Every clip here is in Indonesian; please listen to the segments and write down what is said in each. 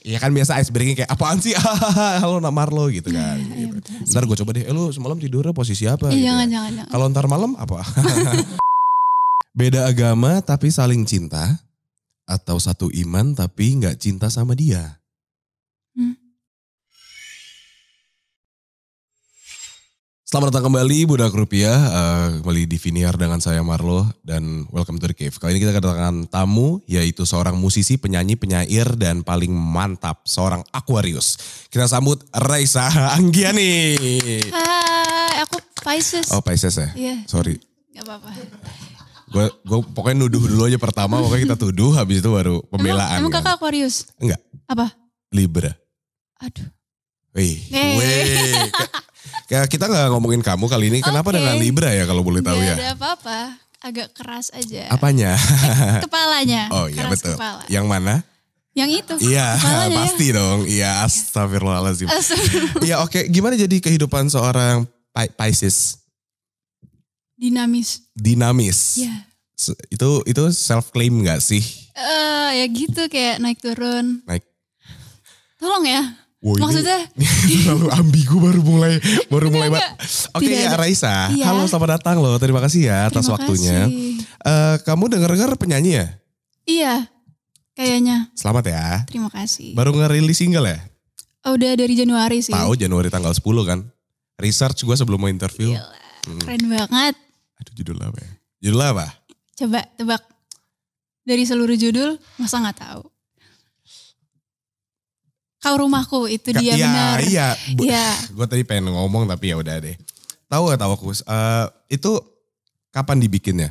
Iya kan biasa ice breaking kayak apaan sih? Halo nak Marlo gitu kan. Gitu. Ya, ntar gue coba deh, eh, lu semalam tidurnya posisi apa? Iya, gitu. Ya. jangan, jangan, jangan. Kalau ntar malam apa? Beda agama tapi saling cinta atau satu iman tapi nggak cinta sama dia. Selamat datang kembali Budak Rupiah, uh, kembali di Viniar dengan saya Marlo dan welcome to the cave. Kali ini kita kedatangan tamu yaitu seorang musisi, penyanyi, penyair dan paling mantap seorang Aquarius. Kita sambut Raisa Anggiani. Hai, aku Pisces. Oh Pisces ya? Iya. Yeah. Sorry. Gak apa-apa. Gue pokoknya nuduh dulu aja pertama, pokoknya kita tuduh habis itu baru pembelaan. Emang, emang ya. kakak Aquarius? Enggak. Apa? Libra. Aduh. Wih, hey. wih. Ya, kita nggak ngomongin kamu kali ini. Kenapa okay. dengan Libra ya kalau boleh tahu gak ya? Ada apa-apa. Agak keras aja. Apanya? Eh, kepalanya. Oh iya keras betul. Kepala. Yang mana? Yang itu. Iya, pasti ya. dong. Iya, astagfirullahalazim. Iya, oke. Okay. Gimana jadi kehidupan seorang Pisces? Dinamis. Dinamis. Iya. Itu itu self claim gak sih? Eh, uh, ya gitu kayak naik turun. Naik. Tolong ya. Wow, Maksudnya ini terlalu ambigu baru mulai baru mulai Oke okay, ya Raisa, iya. halo selamat datang loh. Terima kasih ya atas Terima waktunya. Kasih. Uh, kamu denger dengar penyanyi ya? Iya. Kayaknya. Selamat ya. Terima kasih. Baru ngerilis single ya? Oh, udah dari Januari sih. Tahu Januari tanggal 10 kan? Research gue sebelum mau interview. Gila, hmm. Keren banget. Aduh judul apa ya? Judul apa? Coba tebak. Dari seluruh judul, masa gak tahu? kau rumahku itu dia ya, benar. Iya, iya. Gue tadi pengen ngomong tapi ya udah deh. Tahu gak tahu aku? Uh, itu kapan dibikinnya?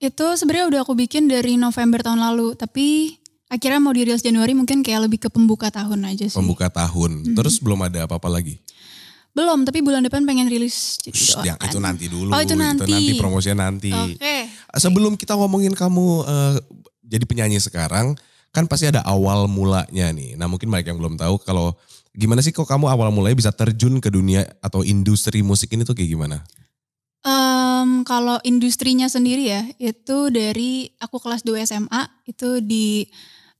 Itu sebenarnya udah aku bikin dari November tahun lalu, tapi akhirnya mau dirilis Januari mungkin kayak lebih ke pembuka tahun aja sih. Pembuka tahun. Mm -hmm. Terus belum ada apa-apa lagi? Belum, tapi bulan depan pengen rilis. Shh, yang itu nanti dulu. Oh, itu nanti. Itu nanti promosinya nanti. Oke. Okay. Sebelum kita ngomongin kamu uh, jadi penyanyi sekarang, kan pasti ada awal mulanya nih. Nah mungkin banyak yang belum tahu kalau gimana sih kok kamu awal mulanya bisa terjun ke dunia atau industri musik ini tuh kayak gimana? Um, kalau industrinya sendiri ya itu dari aku kelas 2 SMA itu di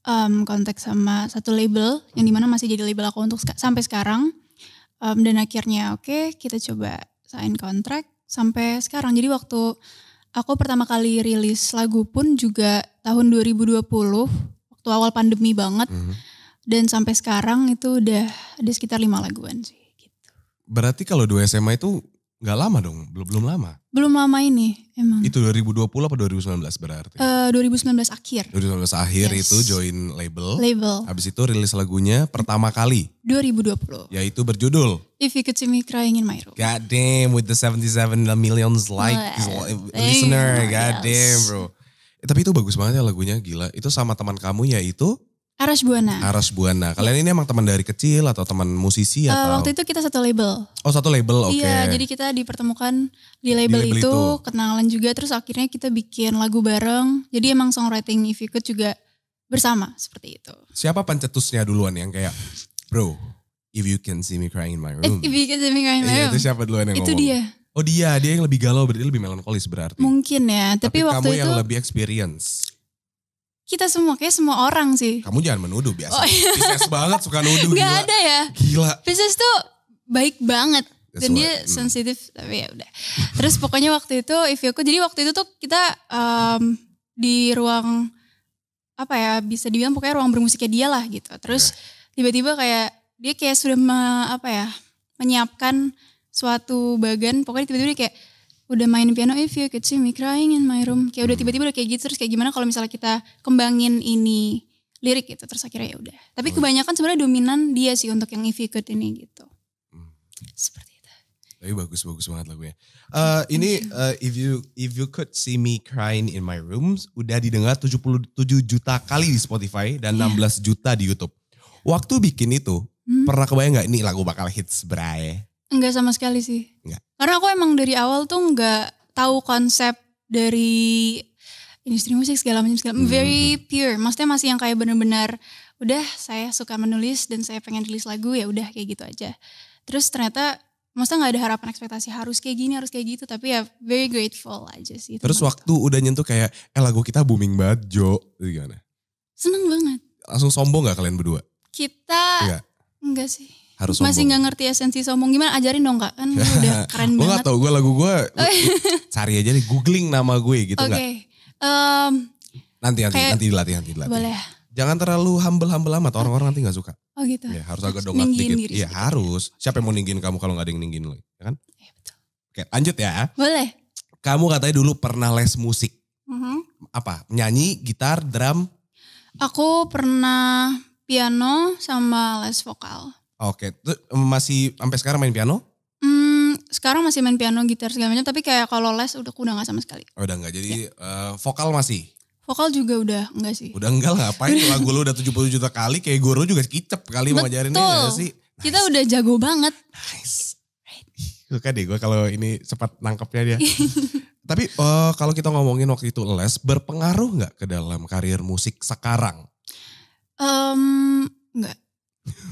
um, konteks sama satu label yang hmm. dimana masih jadi label aku untuk sampai sekarang um, dan akhirnya oke okay, kita coba sign kontrak sampai sekarang jadi waktu aku pertama kali rilis lagu pun juga tahun 2020 waktu awal pandemi banget. Mm -hmm. Dan sampai sekarang itu udah ada sekitar lima laguan sih. Gitu. Berarti kalau dua SMA itu nggak lama dong, belum belum lama. Belum lama ini emang. Itu 2020 apa 2019 berarti? Uh, eh, 2019 akhir. 2019 akhir yes. itu join label. Label. Habis itu rilis lagunya pertama kali. 2020. Yaitu berjudul If You Could See Me Crying in My Room. God damn with the 77 millions like listener, eh, god damn bro. Eh, tapi itu bagus banget ya lagunya, gila. Itu sama teman kamu yaitu Aras Buana. Aras Buana. Kalian ini emang teman dari kecil atau teman musisi uh, atau? Waktu itu kita satu label. Oh satu label, oke. Okay. Iya, jadi kita dipertemukan di label, di label itu, itu, kenalan juga. Terus akhirnya kita bikin lagu bareng. Jadi emang songwriting If You Could juga bersama seperti itu. Siapa pencetusnya duluan yang kayak, bro, if you can see me crying in my room. If you can see me crying in my iya, room. Iya, itu siapa duluan yang ngomong? Itu dia. Oh dia, dia yang lebih galau berarti lebih melankolis berarti. Mungkin ya, tapi, tapi waktu kamu itu... yang lebih experience. Kita semua, kayak semua orang sih. Kamu jangan menuduh biasa. Oh, iya. Pisces banget suka nuduh. Gak gila. ada ya. Gila. Pisces tuh baik banget. Dan dia hmm. sensitif, tapi ya udah. Terus pokoknya waktu itu, if you, jadi waktu itu tuh kita um, di ruang, apa ya, bisa dibilang pokoknya ruang bermusiknya dia lah gitu. Terus iya. tiba-tiba okay. kayak, dia kayak sudah me, apa ya, menyiapkan suatu bagan pokoknya tiba-tiba kayak udah main piano if you could see me crying in my room kayak udah tiba-tiba udah kayak gitu terus kayak gimana kalau misalnya kita kembangin ini lirik gitu terus akhirnya ya udah tapi kebanyakan sebenarnya dominan dia sih untuk yang if you could ini gitu hmm. seperti itu tapi bagus bagus banget lagunya uh, ini uh, if you if you could see me crying in my room udah didengar 77 juta kali di Spotify dan yeah. Iya. 16 juta di YouTube waktu bikin itu hmm. pernah kebayang nggak ini lagu bakal hits bray Enggak sama sekali sih. Enggak. Karena aku emang dari awal tuh enggak tahu konsep dari industri musik segala macam segala mm-hmm. very hmm, hmm. pure. Maksudnya masih yang kayak benar-benar udah saya suka menulis dan saya pengen rilis lagu ya udah kayak gitu aja. Terus ternyata masa nggak ada harapan ekspektasi harus kayak gini harus kayak gitu tapi ya very grateful aja sih. Terus waktu itu. udah nyentuh kayak eh lagu kita booming banget Jo itu gimana? Seneng banget. Langsung sombong nggak kalian berdua? Kita enggak, iya. enggak sih harus sombong. Masih nggak ngerti esensi sombong gimana? Ajarin dong kak, kan udah keren banget. Gue gak tau, gue lagu gue oh, iya. cari aja nih googling nama gue gitu Oke, okay. um, nanti nanti kayak, nanti dilatih nanti dilatih. Boleh. Jangan terlalu humble-humble amat, orang-orang nanti nggak suka. Oh gitu. Ya, harus agak dongak dikit. Iya harus. Siapa yang mau ninggin kamu kalau nggak ada yang ninggin lo, ya kan? Iya betul. Oke lanjut ya. Boleh. Kamu katanya dulu pernah les musik. uh-huh. Apa? Nyanyi, gitar, drum? Aku pernah piano sama les vokal. Oke, okay. masih sampai sekarang main piano? Hmm, sekarang masih main piano, gitar segala macam. Tapi kayak kalau les udah udah nggak sama sekali. Oh, udah nggak. Jadi ya. uh, vokal masih? Vokal juga udah enggak sih. Udah enggak lah, ngapain lagu lu udah tujuh puluh juta kali kayak guru juga kicep kali Betul. mau ya ngajarin enggak sih? Nice. Kita udah jago banget. Nice. Gue Suka deh gue kalau ini cepat nangkepnya dia. Tapi uh, kalau kita ngomongin waktu itu les, berpengaruh nggak ke dalam karir musik sekarang? Um, enggak.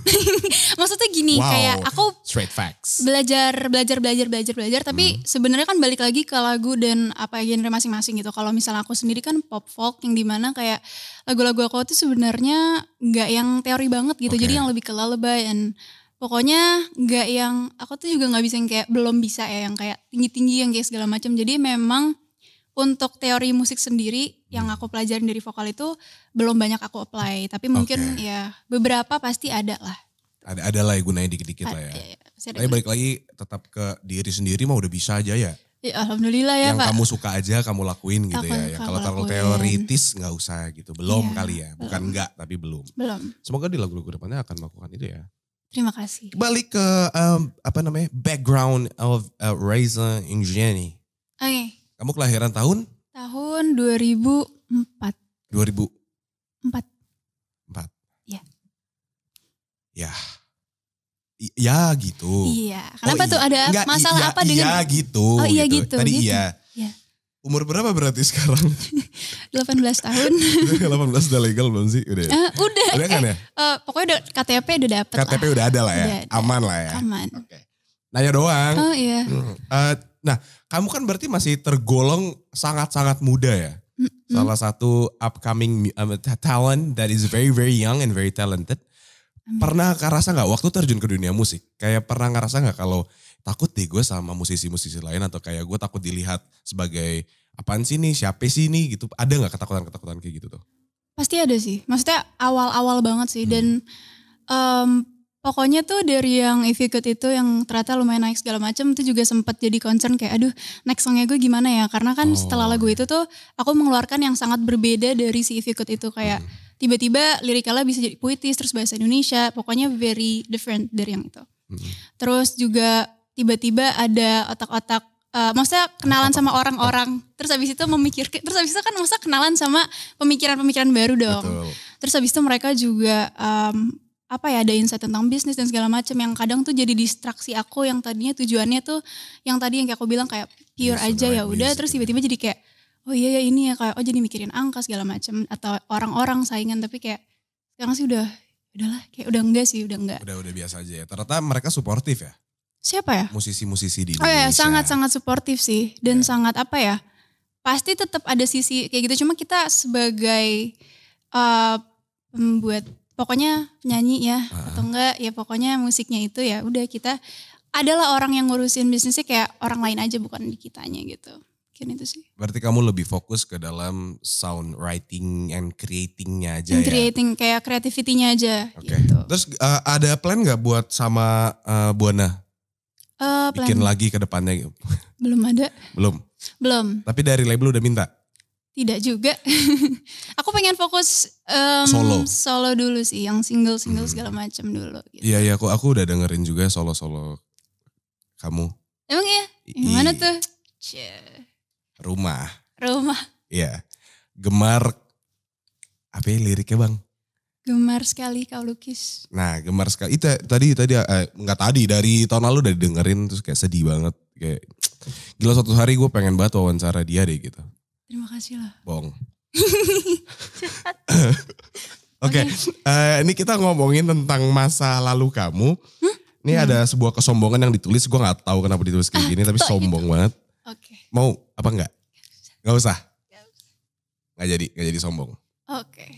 Maksudnya gini wow. kayak aku straight facts. Belajar belajar belajar belajar belajar tapi hmm. sebenarnya kan balik lagi ke lagu dan apa genre masing-masing gitu. Kalau misalnya aku sendiri kan pop folk yang dimana kayak lagu-lagu aku tuh sebenarnya nggak yang teori banget gitu. Okay. Jadi yang lebih ke lullaby dan pokoknya nggak yang aku tuh juga nggak bisa yang kayak belum bisa ya yang kayak tinggi-tinggi yang kayak segala macam. Jadi memang untuk teori musik sendiri yang hmm. aku pelajarin dari vokal itu belum banyak aku apply tapi mungkin okay. ya beberapa pasti ada lah ada ada lah ya gunanya dikit-dikit lah ya. Iya, iya. Tapi balik lagi tetap ke diri sendiri mah udah bisa aja ya. Ya, alhamdulillah ya yang Pak. kamu suka aja kamu lakuin gitu aku, ya. kalau ya, kalau terlalu teoritis nggak usah gitu. Belum ya, kali ya. Bukan belum. enggak tapi belum. Belum. Semoga di lagu-lagu depannya akan melakukan itu ya. Terima kasih. Balik ke um, apa namanya background of uh, Reza Ingeni. Oke. Okay. Kamu kelahiran tahun? Tahun 2004. Dua 4. empat Iya. Ya. ya, ya gitu. Iya. Kenapa oh, tuh ada iya. Enggak, masalah iya, apa dengan? Iya gitu. Oh iya gitu. gitu. Tadi gitu. iya. Iya. Umur berapa berarti sekarang? 18 tahun. 18 udah legal belum sih? Udah. Uh, udah. Udah kan eh, ya? Eh, uh, pokoknya udah KTP udah dapet KTP lah. udah ada lah ya. Udah, Aman lah ya. Aman. Oke. Okay nanya doang. Oh iya. Hmm. Uh, nah, kamu kan berarti masih tergolong sangat-sangat muda ya. Mm -hmm. Salah satu upcoming um, talent that is very very young and very talented. Pernah ngerasa nggak waktu terjun ke dunia musik? Kayak pernah ngerasa nggak kalau takut deh gue sama musisi-musisi lain atau kayak gue takut dilihat sebagai apaan sih nih, siapa sih nih gitu. Ada nggak ketakutan-ketakutan kayak gitu tuh? Pasti ada sih. Maksudnya awal-awal banget sih hmm. dan um, Pokoknya tuh dari yang If You Could itu yang ternyata lumayan naik segala macam itu juga sempat jadi concern kayak aduh next songnya gue gimana ya karena kan oh. setelah lagu itu tuh aku mengeluarkan yang sangat berbeda dari si If You Could itu kayak hmm. tiba-tiba liriknya bisa jadi puitis terus bahasa Indonesia pokoknya very different dari yang itu. Hmm. Terus juga tiba-tiba ada otak-otak uh, maksudnya kenalan sama orang-orang terus abis itu memikir terus abis itu kan masa kenalan sama pemikiran-pemikiran baru dong Betul. terus abis itu mereka juga um, apa ya ada insight tentang bisnis dan segala macam yang kadang tuh jadi distraksi aku yang tadinya tujuannya tuh yang tadi yang kayak aku bilang kayak pure yes, aja ya udah terus gitu. tiba-tiba jadi kayak oh iya ya ini ya kayak oh jadi mikirin angka segala macam atau orang-orang saingan tapi kayak sekarang sih udah udahlah kayak udah enggak sih udah enggak udah udah biasa aja ya ternyata mereka suportif ya siapa ya musisi-musisi di Indonesia oh ya sangat sangat suportif sih dan ya. sangat apa ya pasti tetap ada sisi kayak gitu cuma kita sebagai uh, pembuat pokoknya nyanyi ya uh. atau enggak ya pokoknya musiknya itu ya udah kita adalah orang yang ngurusin bisnisnya kayak orang lain aja bukan di kitanya gitu. kan itu sih. Berarti kamu lebih fokus ke dalam sound writing and creatingnya aja and creating, ya? Creating kayak creativity-nya aja okay. gitu. Terus uh, ada plan nggak buat sama uh, Buana? Uh, plan. Bikin lagi ke depannya Belum ada. Belum? Belum. Tapi dari label udah minta? Tidak juga. aku pengen fokus um, solo. solo dulu sih, yang single-single hmm. segala macam dulu. Gitu. Iya gitu. iya, aku aku udah dengerin juga solo-solo kamu. Emang iya? Gimana tuh? Cie. Rumah. Rumah. Iya. Gemar apa ya liriknya bang? Gemar sekali kau lukis. Nah, gemar sekali. Itu tadi tadi eh, nggak tadi dari tahun lalu udah dengerin terus kayak sedih banget kayak gila suatu hari gue pengen banget wawancara dia deh gitu. Terima kasih lah. Bong. Oke, okay. uh, eh, ini kita ngomongin tentang masa lalu kamu. Huh? Hmm? Ini hmm. ada sebuah kesombongan yang ditulis, gue nggak tahu kenapa ditulis kayak ah, gini, ah, tapi gitu? sombong itu. banget. Oke. Okay. Mau apa enggak? Gak usah. Gak jadi, gak jadi sombong. Oke. Okay.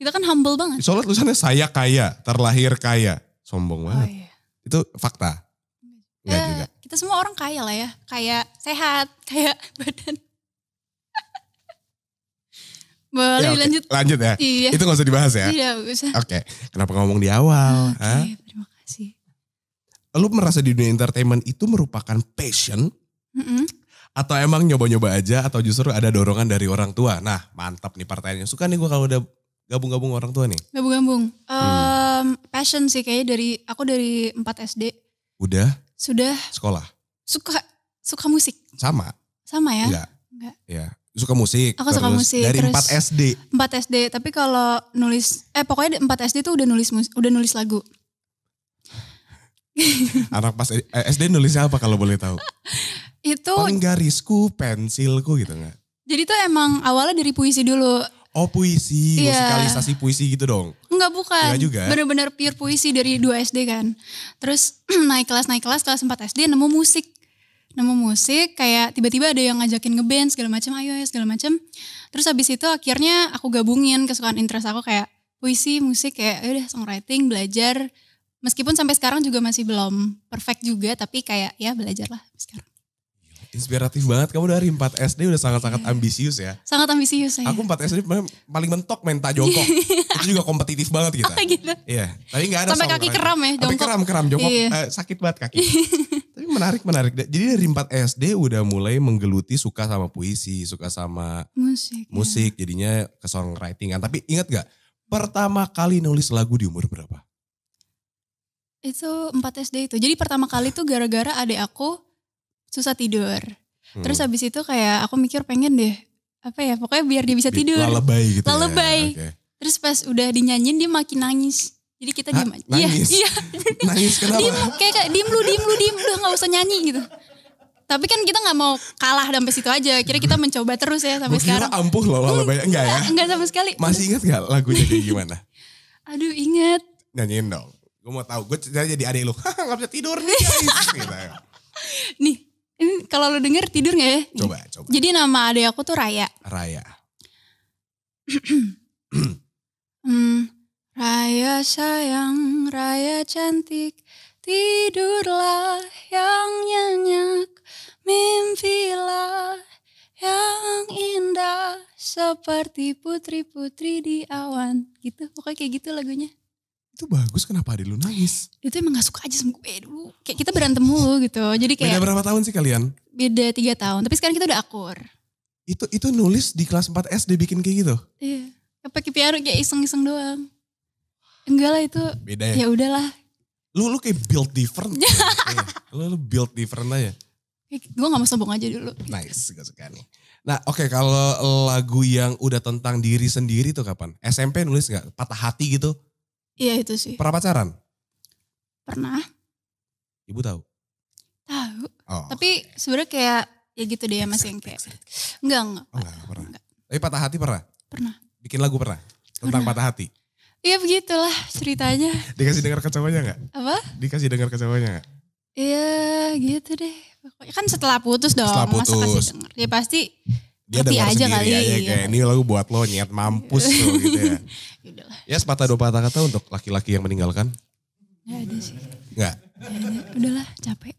Kita kan humble banget. Soalnya tulisannya saya kaya, terlahir kaya. Sombong oh, banget. Oh, iya. Itu fakta. Enggak eh, juga. Kita semua orang kaya lah ya. Kaya sehat, kaya badan boleh ya, okay. lanjut. Lanjut ya. Iya. Itu gak usah dibahas ya. Iya, gak usah. Oke. Okay. Kenapa ngomong di awal? Oke, okay, terima kasih. Lu merasa di dunia entertainment itu merupakan passion? Mm -hmm. Atau emang nyoba-nyoba aja atau justru ada dorongan dari orang tua? Nah, mantap nih partainya. Suka nih gue kalau udah gabung-gabung orang tua nih. Gabung-gabung. Um, passion sih kayaknya dari aku dari 4 SD. Udah? Sudah. Sekolah. Suka suka musik. Sama. Sama ya? Enggak. Enggak. Ya. Suka musik. Aku suka musik. Dari empat SD. empat SD, tapi kalau nulis eh pokoknya empat SD tuh udah nulis musik, udah nulis lagu. Anak pas eh, SD nulisnya apa kalau boleh tahu? Itu penggarisku, pensilku gitu enggak? Jadi tuh emang awalnya dari puisi dulu. Oh puisi, yeah. musikalisasi puisi gitu dong? Enggak bukan. Enggak juga. Eh? Bener-bener pure puisi dari 2 SD kan. Terus naik kelas, naik kelas, kelas 4 SD nemu musik nemu musik kayak tiba-tiba ada yang ngajakin ngeband segala macam ayo ya segala macam terus habis itu akhirnya aku gabungin kesukaan interest aku kayak puisi musik kayak udah songwriting belajar meskipun sampai sekarang juga masih belum perfect juga tapi kayak ya belajar lah sekarang Inspiratif banget kamu dari 4 SD udah sangat-sangat iya. ambisius ya. Sangat ambisius saya. Aku 4 SD paling mentok main jongkok Itu juga kompetitif banget kita. Oh, gitu. Iya. Tapi gak ada sampai kaki keram ya jongkok. Sampai keram keram jongkok iya. eh, sakit banget kaki. Tapi menarik menarik. Jadi dari 4 SD udah mulai menggeluti suka sama puisi, suka sama musik. Iya. Musik jadinya ke songwriting kan. Tapi ingat gak pertama kali nulis lagu di umur berapa? Itu 4 SD itu. Jadi pertama kali tuh gara-gara adik aku susah tidur. Hmm. Terus habis itu kayak aku mikir pengen deh apa ya pokoknya biar dia bisa tidur. Lalebay gitu. Ya. Lalebay. Ya. Okay. Terus pas udah dinyanyiin dia makin nangis. Jadi kita diem aja. Iya, iya. Nangis kenapa? Diem, kayak, kayak diem lu, diem lu, diem. Udah gak usah nyanyi gitu. Tapi kan kita gak mau kalah sampai situ aja. Kira kita mencoba terus ya sampai sekarang. Kira ampuh loh hmm, lalu banyak. Enggak ya? Enggak sama sekali. Masih ingat gak lagunya kayak gimana? Aduh ingat. Nyanyiin dong. Gue mau tahu. Gue jadi adik lu. Gak bisa tidur nih. Gitu ya. Nih ini kalau lu denger tidur gak ya? Coba, coba. Jadi nama adik aku tuh Raya. Raya. hmm, Raya sayang, Raya cantik, tidurlah yang nyenyak, mimpilah yang indah seperti putri-putri di awan. Gitu, pokoknya kayak gitu lagunya itu bagus kenapa adik lu nangis? Itu emang gak suka aja sama gue dulu. Kayak kita berantem mulu gitu. Jadi kayak Beda berapa tahun sih kalian? Beda tiga tahun, tapi sekarang kita udah akur. Itu itu nulis di kelas 4 SD bikin kayak gitu? Iya. Apa kayak kayak iseng-iseng doang. Enggak lah itu. Beda ya. Ya udahlah. Lu lu kayak build different. Eh, lu, lu build different aja. Gue gak mau sombong aja dulu. Nice, gak suka nih. Nah oke okay, kalau lagu yang udah tentang diri sendiri tuh kapan? SMP nulis gak? Patah hati gitu? Iya itu sih. Pernah pacaran? Pernah. Ibu tahu? Tahu. Oh. Tapi sebenarnya kayak ya gitu deh ya mas yang kayak. Enggak, enggak. Oh, enggak, pernah. Enggak. Tapi patah hati pernah? Pernah. Bikin lagu pernah? Tentang patah hati? Iya begitulah ceritanya. Dikasih dengar kecewanya enggak? Apa? Dikasih dengar kecewanya enggak? Iya gitu deh. Pokoknya kan setelah putus dong. Setelah putus. Masa kasih denger. Ya pasti dia Hati aja kali, aja kayak iya. ini lagu buat lo nyet mampus tuh gitu ya. ya sepatah dua patah kata untuk laki-laki yang meninggalkan. Gak ada sih. Gak? Gak Udahlah capek.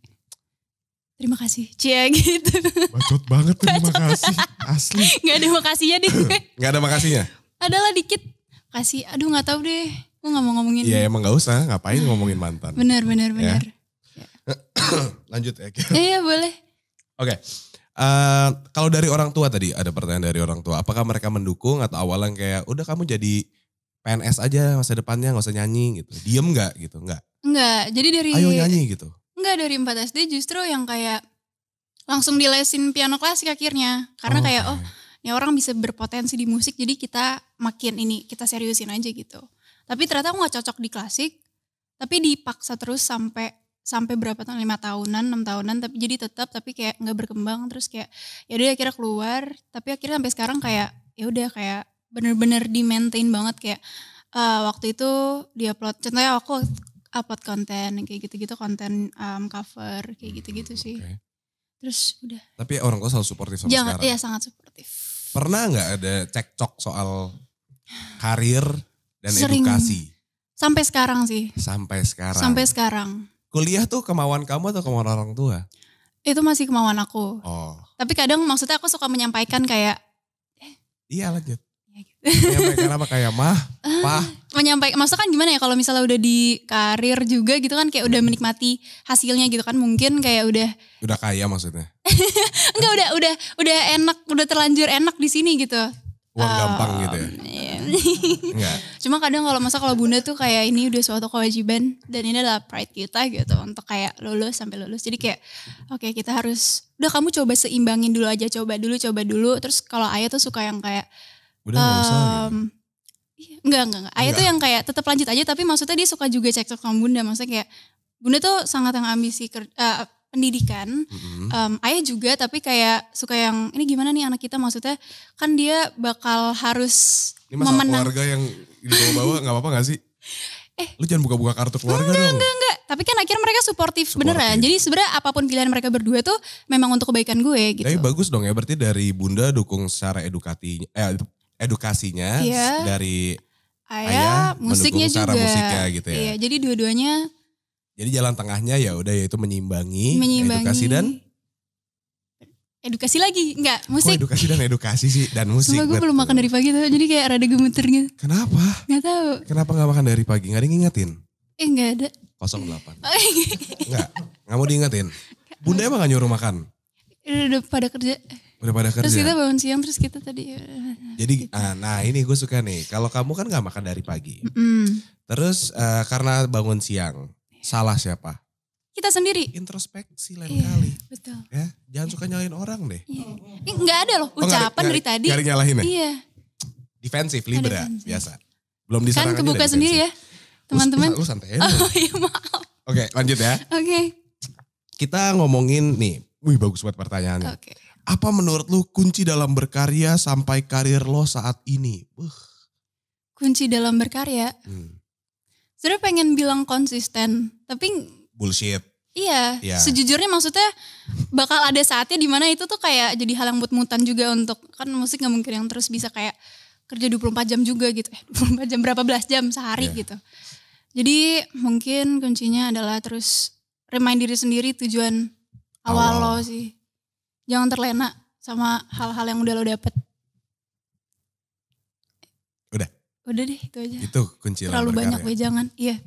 Terima kasih. Cia gitu. Bacot banget terima Bacot. kasih. Asli. Gak ada makasihnya deh. gak ada makasihnya? Adalah dikit. Kasih, aduh gak tahu deh. Gue gak mau ngomongin. Iya emang gak usah, ngapain ngomongin mantan. Bener, bener, ya. bener. Ya. Ya. Lanjut ya. Iya, ya, boleh. Oke. Okay. Uh, kalau dari orang tua tadi ada pertanyaan dari orang tua, apakah mereka mendukung atau awalan kayak udah kamu jadi PNS aja masa depannya nggak usah nyanyi gitu, diem nggak gitu, nggak? Nggak, jadi dari ayo nyanyi gitu. Nggak dari empat SD justru yang kayak langsung dilesin piano klasik akhirnya, karena oh, kayak oh ini orang bisa berpotensi di musik, jadi kita makin ini kita seriusin aja gitu. Tapi ternyata aku nggak cocok di klasik, tapi dipaksa terus sampai sampai berapa tahun lima tahunan enam tahunan tapi jadi tetap tapi kayak nggak berkembang terus kayak ya udah akhirnya keluar tapi akhirnya sampai sekarang kayak ya udah kayak bener-bener di maintain banget kayak uh, waktu itu di upload contohnya aku upload konten kayak gitu-gitu konten um, cover kayak hmm, gitu-gitu sih okay. terus udah tapi orang tua selalu suportif sama Jangan, sekarang iya sangat suportif pernah nggak ada cekcok soal karir dan Sering. edukasi sampai sekarang sih sampai sekarang sampai sekarang Kuliah tuh kemauan kamu atau kemauan orang tua? Itu masih kemauan aku. Oh. Tapi kadang maksudnya aku suka menyampaikan kayak eh. Iya lanjut. Iya, gitu. menyampaikan apa kayak mah, eh, mah. pah. Menyampaikan, maksudnya kan gimana ya kalau misalnya udah di karir juga gitu kan kayak udah hmm. menikmati hasilnya gitu kan mungkin kayak udah. Udah kaya maksudnya? Enggak udah udah udah enak udah terlanjur enak di sini gitu uang uh, gampang gitu ya. Iya. Cuma kadang kalau masa kalau bunda tuh kayak ini udah suatu kewajiban dan ini adalah pride kita gitu untuk kayak lulus sampai lulus. Jadi kayak oke okay, kita harus udah kamu coba seimbangin dulu aja, coba dulu, coba dulu. Terus kalau ayah tuh suka yang kayak udah um, gak enggak, gitu? enggak, iya, enggak. Ayah tuh yang kayak tetap lanjut aja tapi maksudnya dia suka juga cek sama bunda. Maksudnya kayak bunda tuh sangat yang ambisi uh, pendidikan. Mm-hmm. Um, ayah juga tapi kayak suka yang ini gimana nih anak kita maksudnya kan dia bakal harus ini masalah memenang. keluarga yang dibawa-bawa nggak apa-apa nggak sih? Eh, lu jangan buka-buka kartu keluarga enggak, dong. Enggak, enggak. Tapi kan akhirnya mereka suportif beneran. Jadi sebenarnya apapun pilihan mereka berdua tuh memang untuk kebaikan gue gitu. Tapi bagus dong ya berarti dari bunda dukung secara edukatinya eh edukasinya iya. dari ayah, ayah musiknya juga. musiknya gitu ya. Iya, jadi dua-duanya jadi jalan tengahnya ya udah yaitu menyimbangi, menyimbangi edukasi dan edukasi lagi nggak musik Kok edukasi dan edukasi sih dan musik Sumpah gue belum makan dari pagi tuh jadi kayak rada gemeter gitu kenapa Gak tahu kenapa nggak makan dari pagi Gak ada yang ngingetin eh nggak ada 08 Enggak, iya. nggak mau diingetin bunda emang gak nyuruh makan udah pada kerja udah pada kerja terus kita bangun siang terus kita tadi eh, jadi gitu. nah, nah ini gue suka nih kalau kamu kan gak makan dari pagi mm. terus uh, karena bangun siang Salah siapa? Kita sendiri. Introspeksi lain iya, kali. Betul. Ya, jangan suka iya. nyalain orang deh. Iya. enggak ada loh oh, ucapan oh, dari tadi. Cari nyalahin ya? Iya. Defensif, Libra, defensif. biasa. Belum diserang Kan kebuka sendiri ya. Teman-teman. Lu, santai aja. Oh iya maaf. Oke, lanjut ya. Oke. Okay. Kita ngomongin nih, wih bagus buat pertanyaannya. Oke. Okay. Apa menurut lu kunci dalam berkarya sampai karir lo saat ini? Uh. Kunci dalam berkarya? Hmm sebenarnya pengen bilang konsisten, tapi bullshit. Iya, yeah. sejujurnya maksudnya bakal ada saatnya dimana itu tuh kayak jadi hal yang mut-mutan juga untuk kan musik nggak mungkin yang terus bisa kayak kerja 24 jam juga gitu. Eh, 24 jam berapa belas jam sehari yeah. gitu. Jadi mungkin kuncinya adalah terus remind diri sendiri tujuan awal, awal. lo sih. Jangan terlena sama hal-hal yang udah lo dapet. Udah deh itu aja. Itu kunci Terlalu banyak gue jangan. Iya.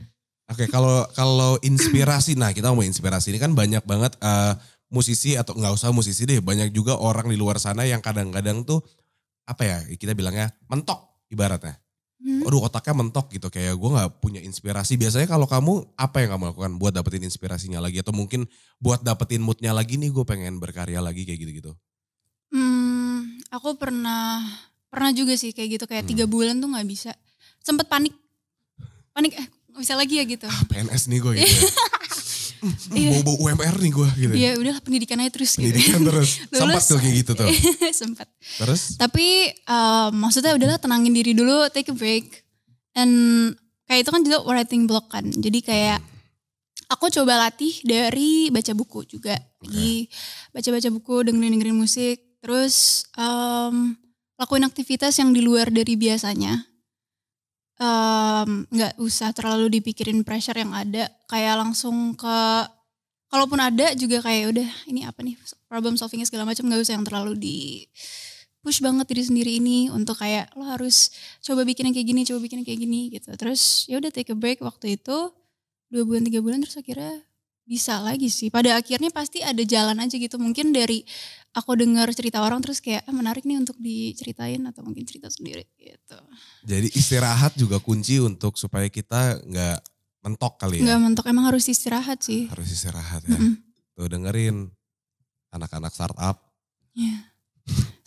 Oke, okay, kalau kalau inspirasi, nah kita mau inspirasi ini kan banyak banget uh, musisi atau nggak usah musisi deh, banyak juga orang di luar sana yang kadang-kadang tuh apa ya kita bilangnya mentok ibaratnya. Hmm. Aduh otaknya mentok gitu kayak gue nggak punya inspirasi. Biasanya kalau kamu apa yang kamu lakukan buat dapetin inspirasinya lagi atau mungkin buat dapetin moodnya lagi nih gue pengen berkarya lagi kayak gitu-gitu. Hmm, aku pernah Pernah juga sih kayak gitu kayak tiga hmm. bulan tuh nggak bisa. Sempet panik. Panik eh bisa lagi ya gitu. Ah, PNS nih gue gitu. Ya. Iya. Bau-bau UMR nih gue gitu. ya udah pendidikan aja terus gitu. pendidikan gitu. terus. Sempat tuh kayak gitu tuh. Sempat. Terus? Tapi uh, maksudnya udahlah tenangin diri dulu, take a break. And kayak itu kan juga writing block kan. Jadi kayak aku coba latih dari baca buku juga. Lagi baca-baca buku, dengerin-dengerin musik. Terus um, lakuin aktivitas yang di luar dari biasanya nggak um, usah terlalu dipikirin pressure yang ada kayak langsung ke kalaupun ada juga kayak udah ini apa nih problem solvingnya segala macam nggak usah yang terlalu di push banget diri sendiri ini untuk kayak lo harus coba bikin yang kayak gini coba bikin yang kayak gini gitu terus ya udah take a break waktu itu dua bulan tiga bulan terus akhirnya bisa lagi sih pada akhirnya pasti ada jalan aja gitu mungkin dari aku dengar cerita orang terus kayak ah, menarik nih untuk diceritain atau mungkin cerita sendiri gitu. Jadi istirahat juga kunci untuk supaya kita nggak mentok kali ya. Nggak mentok emang harus istirahat sih. Harus istirahat ya. Mm -mm. Tuh dengerin anak-anak startup. Iya.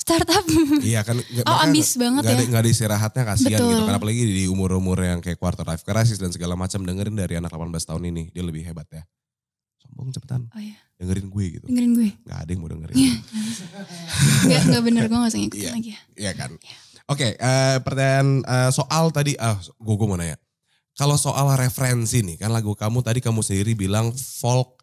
Startup. iya kan. Oh ambis banget gak, ya. Gak ada istirahatnya kasihan gitu. Betul. gitu. Karena apalagi di umur-umur yang kayak quarter life crisis dan segala macam dengerin dari anak 18 tahun ini. Dia lebih hebat ya sombong cepetan. Oh iya. Dengerin gue gitu. Dengerin gue. Gak ada yang mau dengerin. Iya. gak, gak bener gue gak usah ngikutin iya, lagi ya. Iya kan. Iya. Oke, okay, uh, eh, pertanyaan uh, soal tadi, ah, gue gue mau nanya. Kalau soal referensi nih, kan lagu kamu tadi kamu sendiri bilang folk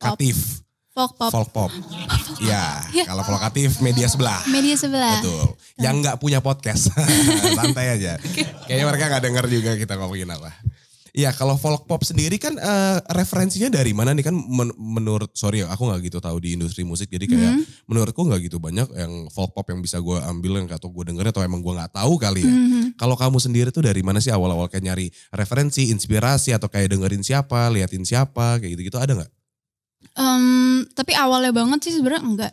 katif. Folk pop. Folk pop. Ah, iya, ya. kalau folk katif media sebelah. Media sebelah. Betul. Yang gak punya podcast, santai aja. Kayaknya mereka nggak denger juga kita ngomongin apa. Ya kalau folk pop sendiri kan uh, referensinya dari mana nih kan men menurut sorry ya, aku nggak gitu tahu di industri musik jadi kayak mm -hmm. menurutku nggak gitu banyak yang folk pop yang bisa gue ambil yang atau gue dengerin atau emang gue nggak tahu kali ya. Mm -hmm. Kalau kamu sendiri tuh dari mana sih awal-awal kayak nyari referensi, inspirasi atau kayak dengerin siapa, liatin siapa kayak gitu-gitu ada nggak? Um, tapi awalnya banget sih sebenarnya enggak.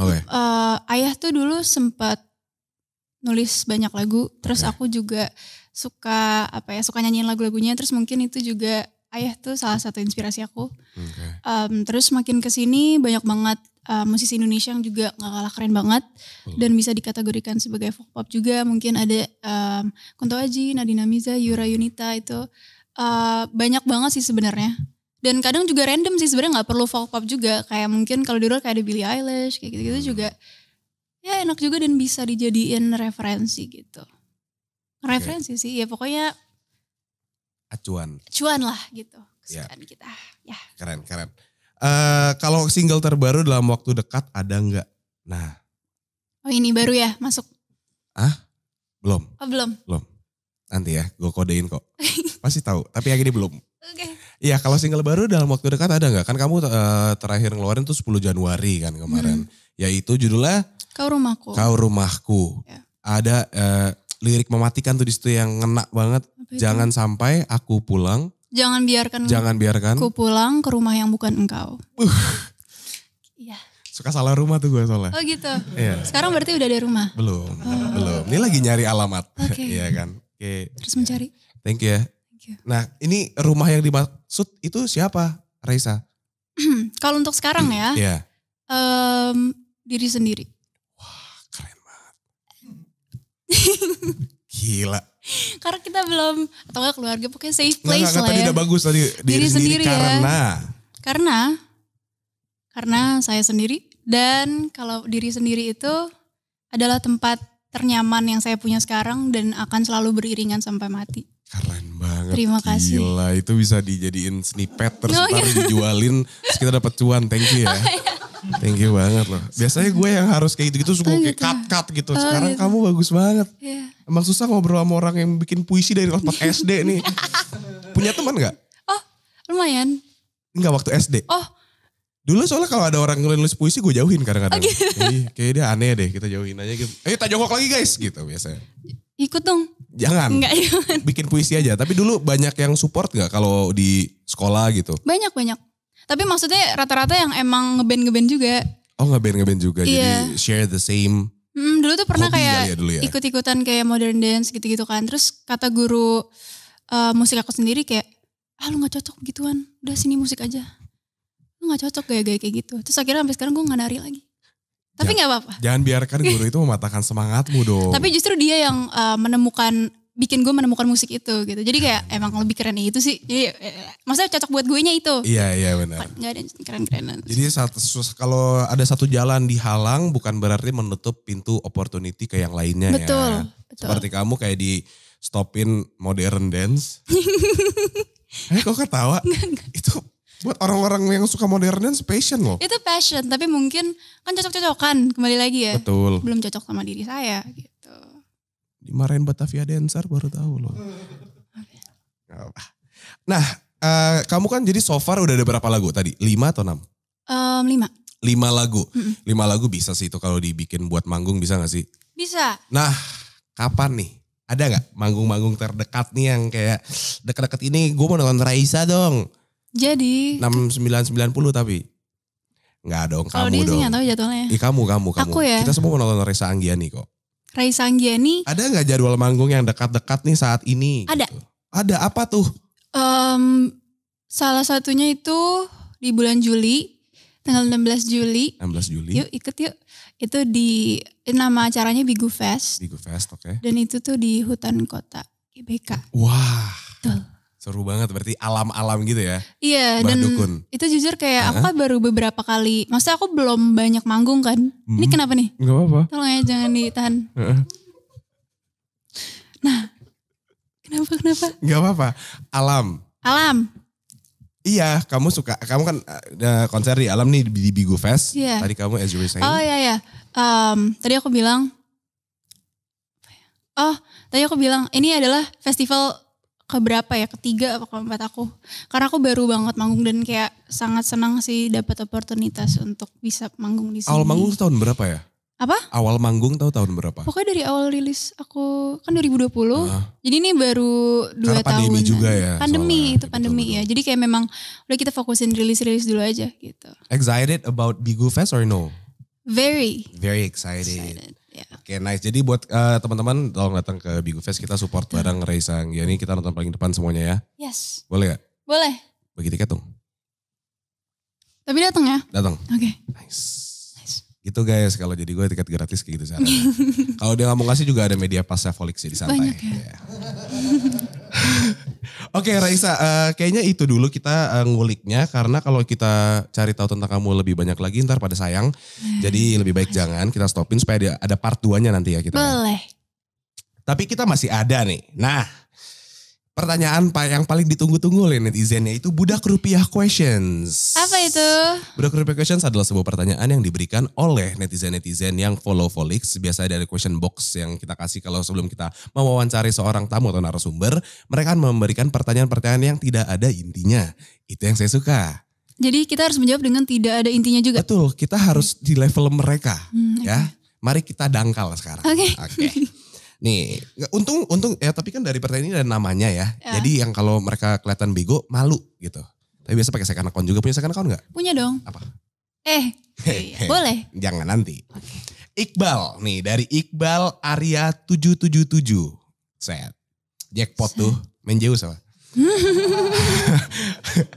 Oke. Okay. Uh, eh, ayah tuh dulu sempat nulis banyak lagu, terus okay. aku juga suka apa ya suka nyanyiin lagu-lagunya terus mungkin itu juga ayah tuh salah satu inspirasi aku okay. um, terus makin kesini banyak banget uh, musisi Indonesia yang juga gak kalah keren banget hmm. dan bisa dikategorikan sebagai folk pop juga mungkin ada um, Kunto Aji, Nadina Miza, Yura Yunita itu uh, banyak banget sih sebenarnya dan kadang juga random sih sebenarnya nggak perlu folk pop juga kayak mungkin kalau di luar kayak ada Billie Eilish kayak gitu-gitu hmm. juga ya enak juga dan bisa dijadiin referensi gitu referensi sih ya pokoknya acuan acuan lah gitu ya. kesukaan yeah. kita ya keren keren uh, kalau single terbaru dalam waktu dekat ada nggak nah oh ini baru ya masuk ah belum oh belum belum nanti ya gue kodein kok pasti tahu tapi yang ini belum oke okay. Iya kalau single baru dalam waktu dekat ada nggak? Kan kamu uh, terakhir ngeluarin tuh 10 Januari kan kemarin. Hmm. Yaitu judulnya Kau Rumahku. Kau Rumahku. Ya. Ada uh, lirik mematikan tuh di situ yang ngena banget. Jangan sampai aku pulang. Jangan biarkan. Jangan biarkan. Aku pulang ke rumah yang bukan engkau. Uh. Iya. Suka salah rumah tuh gue soalnya. Oh gitu. Iya. Sekarang berarti udah ada rumah? Belum, oh. belum. Ini lagi nyari alamat. Oke. Okay. iya kan. Oke. Okay. Terus mencari. Thank you ya. Thank you. Nah ini rumah yang dimaksud itu siapa Raisa? Kalau untuk sekarang ya. Iya. Yeah. Um, diri sendiri. Gila. Karena kita belum atau enggak keluarga pokoknya safe place nggak, lah tadi ya. udah bagus tadi diri, diri sendiri, sendiri ya. karena ya. karena karena saya sendiri dan kalau diri sendiri itu adalah tempat ternyaman yang saya punya sekarang dan akan selalu beriringan sampai mati. Keren banget. Terima kasih. Gila, itu bisa dijadiin snippet terus oh, iya. dijualin terus kita dapat cuan. Thank you ya. Oh, iya. Thank you banget loh. Biasanya gue yang harus kayak gitu-gitu suka oh, kayak gitu ya? cut-cut gitu. Oh, Sekarang oh, gitu. kamu bagus banget. Yeah. Emang susah ngobrol sama orang yang bikin puisi dari kelas SD nih. Punya teman gak? Oh lumayan. Enggak waktu SD? Oh. Dulu soalnya kalau ada orang nulis puisi gue jauhin kadang-kadang. Oh, gitu. Kayaknya dia aneh deh kita jauhin aja gitu. Eh tak jongkok lagi guys gitu biasanya. Ikut dong. Jangan. Enggak jangan. Bikin puisi aja. Tapi dulu banyak yang support gak kalau di sekolah gitu? Banyak, banyak. Tapi maksudnya rata-rata yang emang ngeband ngeband juga. Oh ngeband ngeband juga. Yeah. Jadi iya. share the same. Hmm, dulu tuh pernah kayak ya, ya? ikut-ikutan kayak modern dance gitu-gitu kan. Terus kata guru uh, musik aku sendiri kayak, ah lu gak cocok kan. udah sini musik aja. Lu gak cocok gaya-gaya kayak gitu. Terus akhirnya sampai sekarang gue gak nari lagi. Tapi nggak apa-apa. Jangan biarkan guru itu mematahkan semangatmu dong. Tapi justru dia yang uh, menemukan bikin gue menemukan musik itu gitu. Jadi kayak iya. emang lebih keren itu sih. Jadi eh, maksudnya cocok buat gue nya itu. Iya iya benar. Gak ada keren-kerenan. Jadi satu, kalau ada satu jalan dihalang bukan berarti menutup pintu opportunity ke yang lainnya ya. betul, ya. Betul. Seperti kamu kayak di stopin modern dance. eh kok ketawa? Itu Buat orang-orang yang suka modern dan passion loh. Itu passion, tapi mungkin kan cocok-cocokan kembali lagi ya. Betul. Belum cocok sama diri saya gitu. Dimarahin Batavia Dancer baru tahu loh. Nah, uh, kamu kan jadi so far udah ada berapa lagu tadi? Lima atau enam? Um, lima. Lima lagu. Mm -mm. Lima lagu bisa sih itu kalau dibikin buat manggung bisa gak sih? Bisa. Nah, kapan nih? Ada gak manggung-manggung terdekat nih yang kayak deket-deket ini gue mau nonton Raisa dong jadi 6990 tapi. Enggak dong, kamu dia dong. Kalau tahu jadwalnya. Ih, kamu, kamu, kamu. Aku ya. Kita semua mau nonton Reza Anggiani kok. Reza Anggiani. Ada nggak jadwal manggung yang dekat-dekat nih saat ini? Ada. Gitu. Ada apa tuh? Um, salah satunya itu di bulan Juli, tanggal 16 Juli. 16 Juli. Yuk ikut yuk. Itu di nama acaranya Bigu Fest. Bigu Fest, oke. Okay. Dan itu tuh di hutan kota GBK. Wah. Betul. Seru banget berarti alam-alam gitu ya. Iya Mbak dan Dukun. itu jujur kayak uh aku kan baru beberapa kali. Maksudnya aku belum banyak manggung kan. Hmm. Ini kenapa nih? Gak apa-apa. Tolong ya jangan ditahan. Nah kenapa kenapa? Gak apa-apa. Alam. Alam. Iya, kamu suka, kamu kan ada eh, eh, konser di alam nih di Bigo Fest. Yeah. Tadi kamu as you were saying. Oh iya iya. Um, tadi aku bilang, oh tadi aku bilang ini adalah festival ke berapa ya ketiga apa keempat aku karena aku baru banget manggung dan kayak sangat senang sih dapat oportunitas untuk bisa manggung di sini. Awal manggung tahun berapa ya? Apa? Awal manggung tahu tahun berapa? Pokoknya dari awal rilis aku kan 2020. Uh, ah. jadi ini baru dua tahun. pandemi juga ya. Pandemi soalnya, itu pandemi betul, betul. ya. Jadi kayak memang udah kita fokusin rilis-rilis dulu aja gitu. Excited about Bigu Fest or no? Very. Very excited. excited. Ya. Oke okay, nice. Jadi buat uh, teman-teman tolong datang ke Bigu Fest kita support ya. bareng Ray ya, ini Kita nonton paling depan semuanya ya. Yes. Boleh gak? Boleh. Bagi tiket dong. Tapi datang ya? Datang. Oke. Okay. Nice. Gitu guys, kalau jadi gue tiket gratis kayak gitu sana kalau dia nggak mau kasih juga ada media saya folik sih di sana ya. Iya. Oke okay, Raisa, uh, kayaknya itu dulu kita uh, nguliknya karena kalau kita cari tahu tentang kamu lebih banyak lagi ntar pada sayang. Eh, Jadi lebih baik jangan kita stopin supaya ada, part 2-nya nanti ya kita. Ya. Boleh. Tapi kita masih ada nih. Nah, Pertanyaan Pak yang paling ditunggu-tunggu oleh netizen yaitu budak rupiah questions. Apa itu? Budak rupiah questions adalah sebuah pertanyaan yang diberikan oleh netizen-netizen yang follow Volix. Biasanya dari question box yang kita kasih kalau sebelum kita mewawancari seorang tamu atau narasumber. Mereka memberikan pertanyaan-pertanyaan yang tidak ada intinya. Itu yang saya suka. Jadi kita harus menjawab dengan tidak ada intinya juga? Betul, kita harus di level mereka hmm, okay. ya. Mari kita dangkal sekarang. Oke. Okay. Okay. Nih, untung untung ya tapi kan dari pertanyaan ini ada namanya ya. Yeah. Jadi yang kalau mereka kelihatan bego malu gitu. Tapi biasa pakai second account juga punya second account nggak? Punya dong. Apa? Eh, boleh. Jangan nanti. Okay. Iqbal nih dari Iqbal Arya 777. Set. Jackpot Set. tuh. Main jauh sama.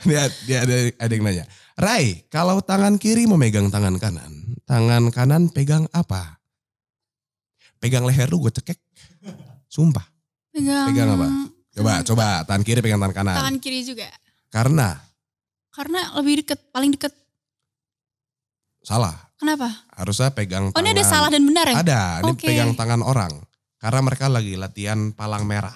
dia, dia ada, ada yang nanya. Rai, kalau tangan kiri memegang tangan kanan, tangan kanan pegang apa? Pegang leher lu gue cekek. Sumpah. Pegang. Pegang apa? Coba, coba tangan kiri pegang tangan kanan. Tangan kiri juga. Karena? Karena lebih deket, paling deket. Salah. Kenapa? Harusnya pegang tangan. Oh ini ada salah dan benar ya? Ada, ini okay. pegang tangan orang. Karena mereka lagi latihan palang merah.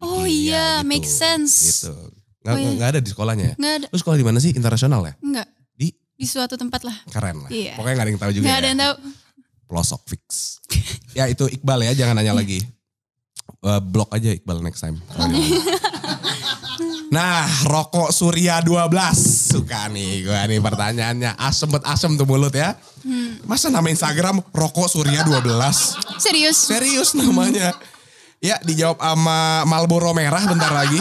Oh iya, iya gitu. make sense. Gitu. Oh nggak, oh, iya. nggak ada di sekolahnya. Ya? Nggak ada. Lu sekolah di mana sih? Internasional ya? Enggak. Di? Di suatu tempat lah. Keren lah. Iya. Pokoknya nggak ada yang tahu juga. Nggak ada ya. yang tahu. Pelosok fix. ya itu Iqbal ya, jangan nanya iya. lagi uh, blok aja Iqbal next time. Nah, rokok Surya 12. Suka nih gue nih pertanyaannya. Asem buat asem tuh mulut ya. Masa nama Instagram rokok Surya 12? Serius? Serius namanya. Ya, dijawab sama Malboro Merah bentar lagi.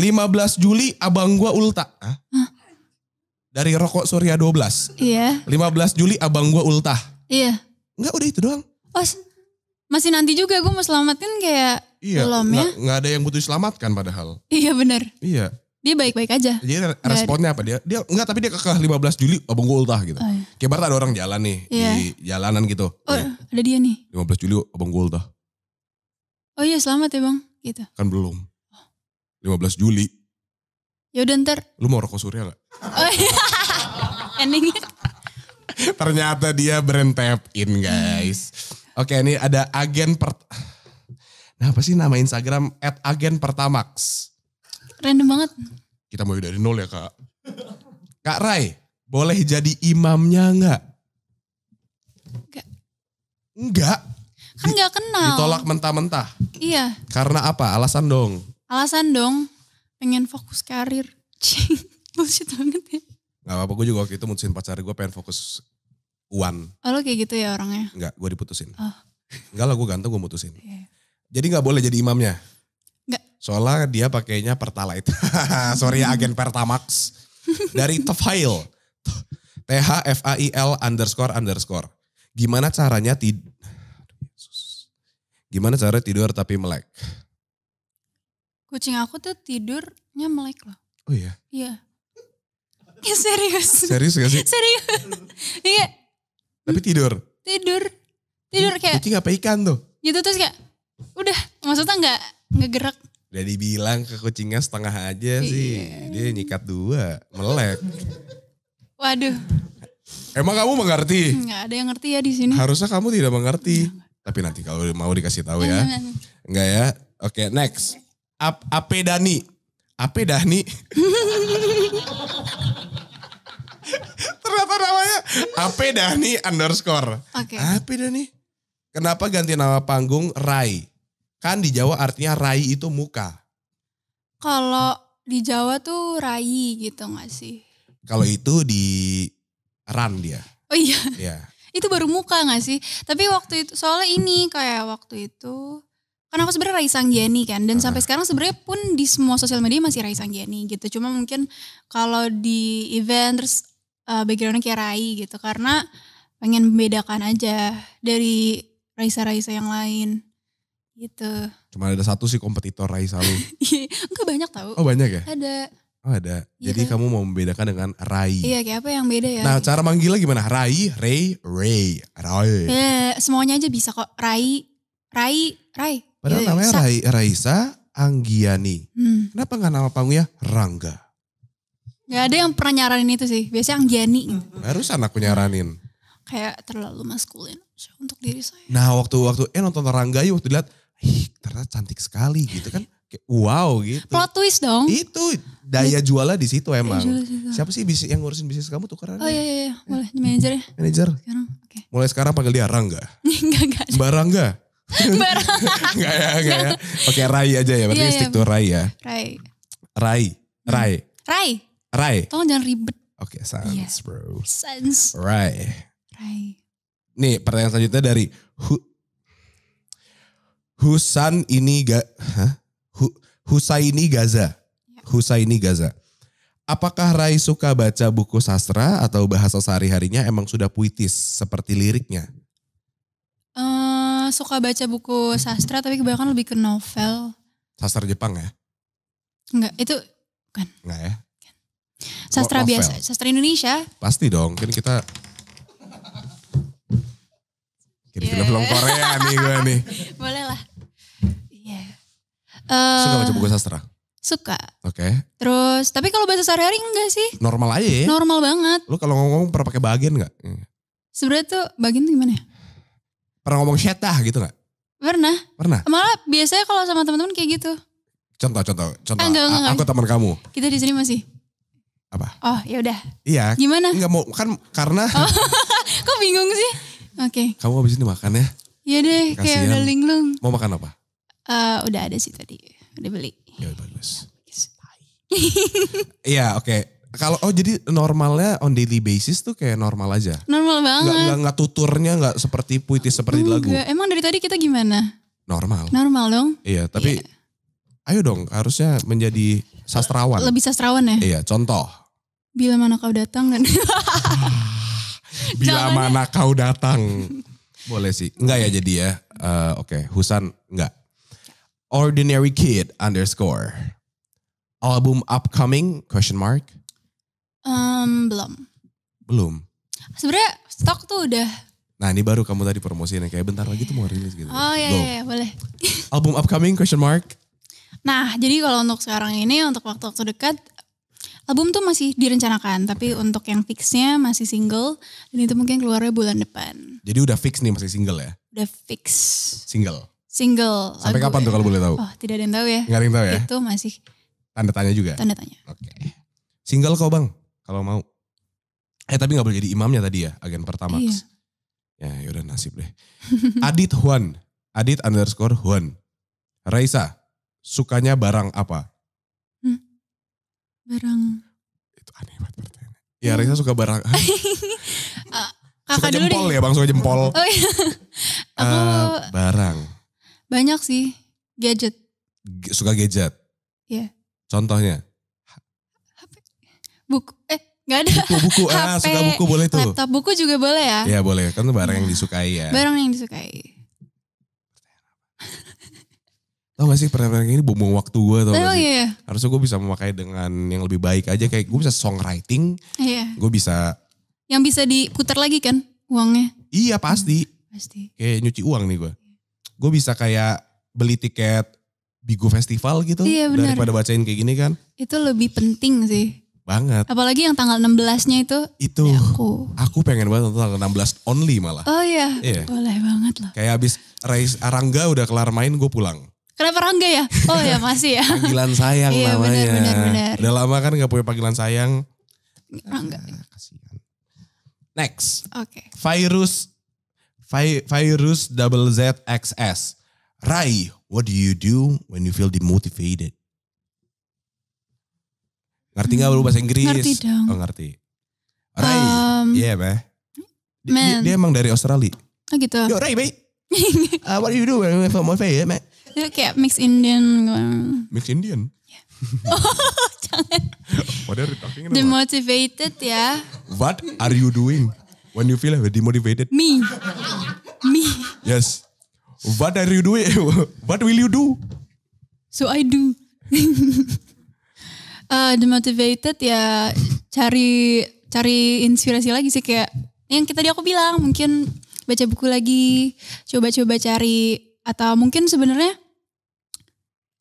15 Juli abang gua ulta. Hah? Dari rokok Surya 12. Iya. 15 Juli abang gua ulta. Iya. Enggak udah itu doang. Oh, masih nanti juga gue mau selamatin kayak iya, belum ya. Nggak ada yang butuh diselamatkan padahal. Iya benar. Iya. Dia baik-baik aja. Jadi responnya apa dia? Dia enggak tapi dia ke 15 Juli abang gue ultah gitu. Oh, iya. Kayak barat ada orang jalan nih iya. di jalanan gitu. Oh, nih. Iya. ada dia nih. 15 Juli abang gue ultah. Oh iya selamat ya bang gitu. Kan belum. 15 Juli. Ya udah ntar. Lu mau rokok surya gak? Oh iya. Endingnya. Ternyata dia brand tap in guys. Oke, ini ada agen per Nah, apa sih nama Instagram at agen pertamax? Random banget. Kita mau dari nol ya, Kak. Kak Rai, boleh jadi imamnya enggak? Enggak. Enggak. Kan enggak kenal. Ditolak mentah-mentah. Iya. Karena apa? Alasan dong. Alasan dong. Pengen fokus karir. Cing, Bullshit banget ya. Gak apa-apa, gue juga waktu itu mutusin pacar gue pengen fokus Uan. Oh lo kayak gitu ya orangnya? Enggak, gue diputusin. Oh. Enggak lah gue ganteng gue mutusin. Yeah. Jadi nggak boleh jadi imamnya. Enggak. Soalnya dia pakainya Pertalite. Sorry ya agen Pertamax. Dari Tefail. T H F A I L underscore underscore. Gimana caranya tid Gimana cara tidur tapi melek? Kucing aku tuh tidurnya melek loh. Oh iya? Iya. Ya serius. Serius gak sih? serius. Iya. Tapi tidur. Tidur. Tidur kayak. Kucing apa ikan tuh? Gitu terus kayak udah maksudnya nggak nggak gerak. Udah dibilang ke kucingnya setengah aja iya. sih. Dia nyikat dua, melek. Waduh. Emang kamu mengerti? Enggak ada yang ngerti ya di sini. Harusnya kamu tidak mengerti. Enggak. Tapi nanti kalau mau dikasih tahu iya, ya. Enggak, iya, ya. Oke, okay, next. Ap Ape Dani. Ape Dani. apa namanya? AP Dani underscore. Oke. Okay. AP Dani. Kenapa ganti nama panggung Rai? Kan di Jawa artinya Rai itu muka. Kalau di Jawa tuh Rai gitu gak sih? Kalau itu di Ran dia. Oh iya. Iya. itu baru muka gak sih? Tapi waktu itu soalnya ini kayak waktu itu karena aku sebenarnya Rai Sanggiani kan dan uh. sampai sekarang sebenarnya pun di semua sosial media masih Rai Sanggiani gitu cuma mungkin kalau di event terus uh, backgroundnya kayak Rai gitu karena pengen membedakan aja dari Raisa-Raisa yang lain gitu. Cuma ada satu sih kompetitor Raisa lu. Iya, enggak banyak tau. Oh banyak ya? Ada. Oh ada. Gitu. Jadi kan? kamu mau membedakan dengan Rai. Iya kayak apa yang beda ya. Nah cara manggilnya gimana? Rai, Ray, Ray, Rai. Eh, semuanya aja bisa kok. Rai, Rai, Rai. Padahal ya, namanya Sa Rai, Raisa Anggiani. Hmm. Kenapa nggak nama panggungnya Rangga? Gak ada yang pernah nyaranin itu sih. Biasanya yang Jenny. Gitu. Harus anakku nyaranin. Kayak terlalu maskulin untuk diri saya. Nah waktu waktu eh nonton Ranggayu waktu dilihat, ih ternyata cantik sekali gitu kan. Kayak, wow gitu. Plot twist dong. Itu daya jualnya di situ emang. Siapa sih bisnis yang ngurusin bisnis kamu tuh karena? Oh iya iya, iya. boleh di manajer ya. Manajer. Sekarang, okay. Mulai sekarang panggil dia Rangga. enggak enggak. Mbak Rangga. Mbak Rangga. enggak ya, enggak ya. Oke Rai aja ya, berarti yeah, iya, stick to Rai ya. Rai. Rai. Rai. Rai. Rai. Tolong jangan ribet. Oke, okay, iya. sense yeah. bro. Sense. Rai. Rai. Nih pertanyaan selanjutnya dari Hu Husan ini ga huh? Hu Husaini Gaza. Ya. Husaini Gaza. Apakah Rai suka baca buku sastra atau bahasa sehari-harinya emang sudah puitis seperti liriknya? Uh, suka baca buku sastra tapi kebanyakan lebih ke novel. Sastra Jepang ya? Enggak, itu kan. Enggak ya? Sastra novel. biasa, sastra Indonesia. Pasti dong, kan kita kirim yeah. film-film Korea nih gue nih. Boleh lah. Yeah. Uh, suka baca eh, buku sastra? Suka. Oke. Okay. Terus, tapi kalau bahasa sehari-hari enggak sih? Normal aja ya? Normal banget. Lu kalau ngomong pernah pakai bagian enggak? Iya. Sebenernya tuh bagian tuh gimana ya? Pernah ngomong syetah gitu enggak? Pernah. Pernah? Malah biasanya kalau sama teman-teman kayak gitu. Contoh, contoh, contoh. Ah, enggak, enggak, enggak. Aku teman kamu. Kita di sini masih apa? Oh ya udah. Iya. Gimana? Nggak mau kan karena. Oh, kok bingung sih? Oke. Okay. Kamu habis ini makan ya? Iya deh, kayak udah linglung. Mau makan apa? Uh, udah ada sih tadi, udah beli. Ya bagus. Iya oke. Kalau oh jadi normalnya on daily basis tuh kayak normal aja. Normal banget. Gak, gak, tuturnya nggak seperti puitis seperti Enggak. lagu. Emang dari tadi kita gimana? Normal. Normal dong. Iya tapi. Iya. Ayo dong harusnya menjadi sastrawan. Lebih sastrawan ya? Iya, contoh. Bila mana kau datang kan? Bila mana kau datang. Boleh sih. Enggak ya jadi ya. Uh, Oke, okay. Husan enggak. Ordinary Kid underscore. Album upcoming question mark? Um, belum. Belum. Sebenarnya stok tuh udah. Nah ini baru kamu tadi promosiin ya. kayak bentar lagi tuh mau rilis gitu. Oh iya, iya, iya boleh. Album upcoming question mark? Nah, jadi kalau untuk sekarang ini untuk waktu-waktu dekat album tuh masih direncanakan, tapi untuk yang fixnya masih single dan itu mungkin keluarnya bulan depan. Jadi udah fix nih masih single ya? Udah fix. Single. Single. Sampai kapan tuh kalau boleh tahu? Oh, tidak ada yang tahu ya. Enggak ada yang tahu ya. Itu masih tanda tanya juga. Tanda tanya. Oke. Okay. Single kok, Bang, kalau mau. Eh, tapi gak boleh jadi imamnya tadi ya, agen pertama. Iya. Ya, yaudah nasib deh. Adit Huan. Adit underscore Huan. Raisa, sukanya barang apa? Hmm. Barang. Itu aneh banget pertanyaan. Ya hmm. suka barang. uh, kakak suka dulu jempol deh. ya bang, suka jempol. Oh, iya. Eh, Aku uh, barang. Banyak sih, gadget. suka gadget? Iya. Yeah. Contohnya? HP. Eh, buku, eh Gak ada. Buku-buku, ah, suka buku boleh tuh. Laptop buku juga boleh ya. Iya boleh, kan barang yang iya. disukai ya. Barang yang disukai. Tau gak sih pernah-pernah ini bumbung waktu gue tau gak sih? Iya, iya. Harusnya gue bisa memakai dengan yang lebih baik aja. Kayak gue bisa songwriting. Iya. Gue bisa. Yang bisa diputar lagi kan uangnya? Iya pasti. Pasti. Kayak nyuci uang nih gue. Gue bisa kayak beli tiket Bigo Festival gitu. Iya bener. Daripada bacain kayak gini kan. Itu lebih penting sih. Banget. Apalagi yang tanggal 16-nya itu. Itu. Ya aku. Aku pengen banget nonton tanggal 16 only malah. Oh iya. Iya. Boleh banget loh. Kayak abis Rais Arangga udah kelar main gue pulang. Kenapa Rangga ya? Oh ya masih ya. panggilan sayang iya, namanya. Iya benar-benar. Udah lama kan gak punya panggilan sayang. Rangga. Ah, kasihan. Next. Oke. Okay. Virus vi, Virus double z XS. Rai, what do you do when you feel demotivated? Ngerti nggak gak lu bahasa Inggris? Ngerti dong. Oh ngerti. Rai, um, yeah, beh. Dia, dia, emang dari Australia. Oh gitu. Yo, Rai, beh. uh, what do you do when you feel motivated, man? Itu kayak mix Indian. Gitu. Mix Indian? Iya. oh, jangan. What are you talking about? Demotivated ya. What are you doing when you feel demotivated? Me. Me. Yes. What are you doing? What will you do? So I do. uh, demotivated ya cari cari inspirasi lagi sih kayak yang kita tadi aku bilang mungkin baca buku lagi, coba-coba cari atau mungkin sebenarnya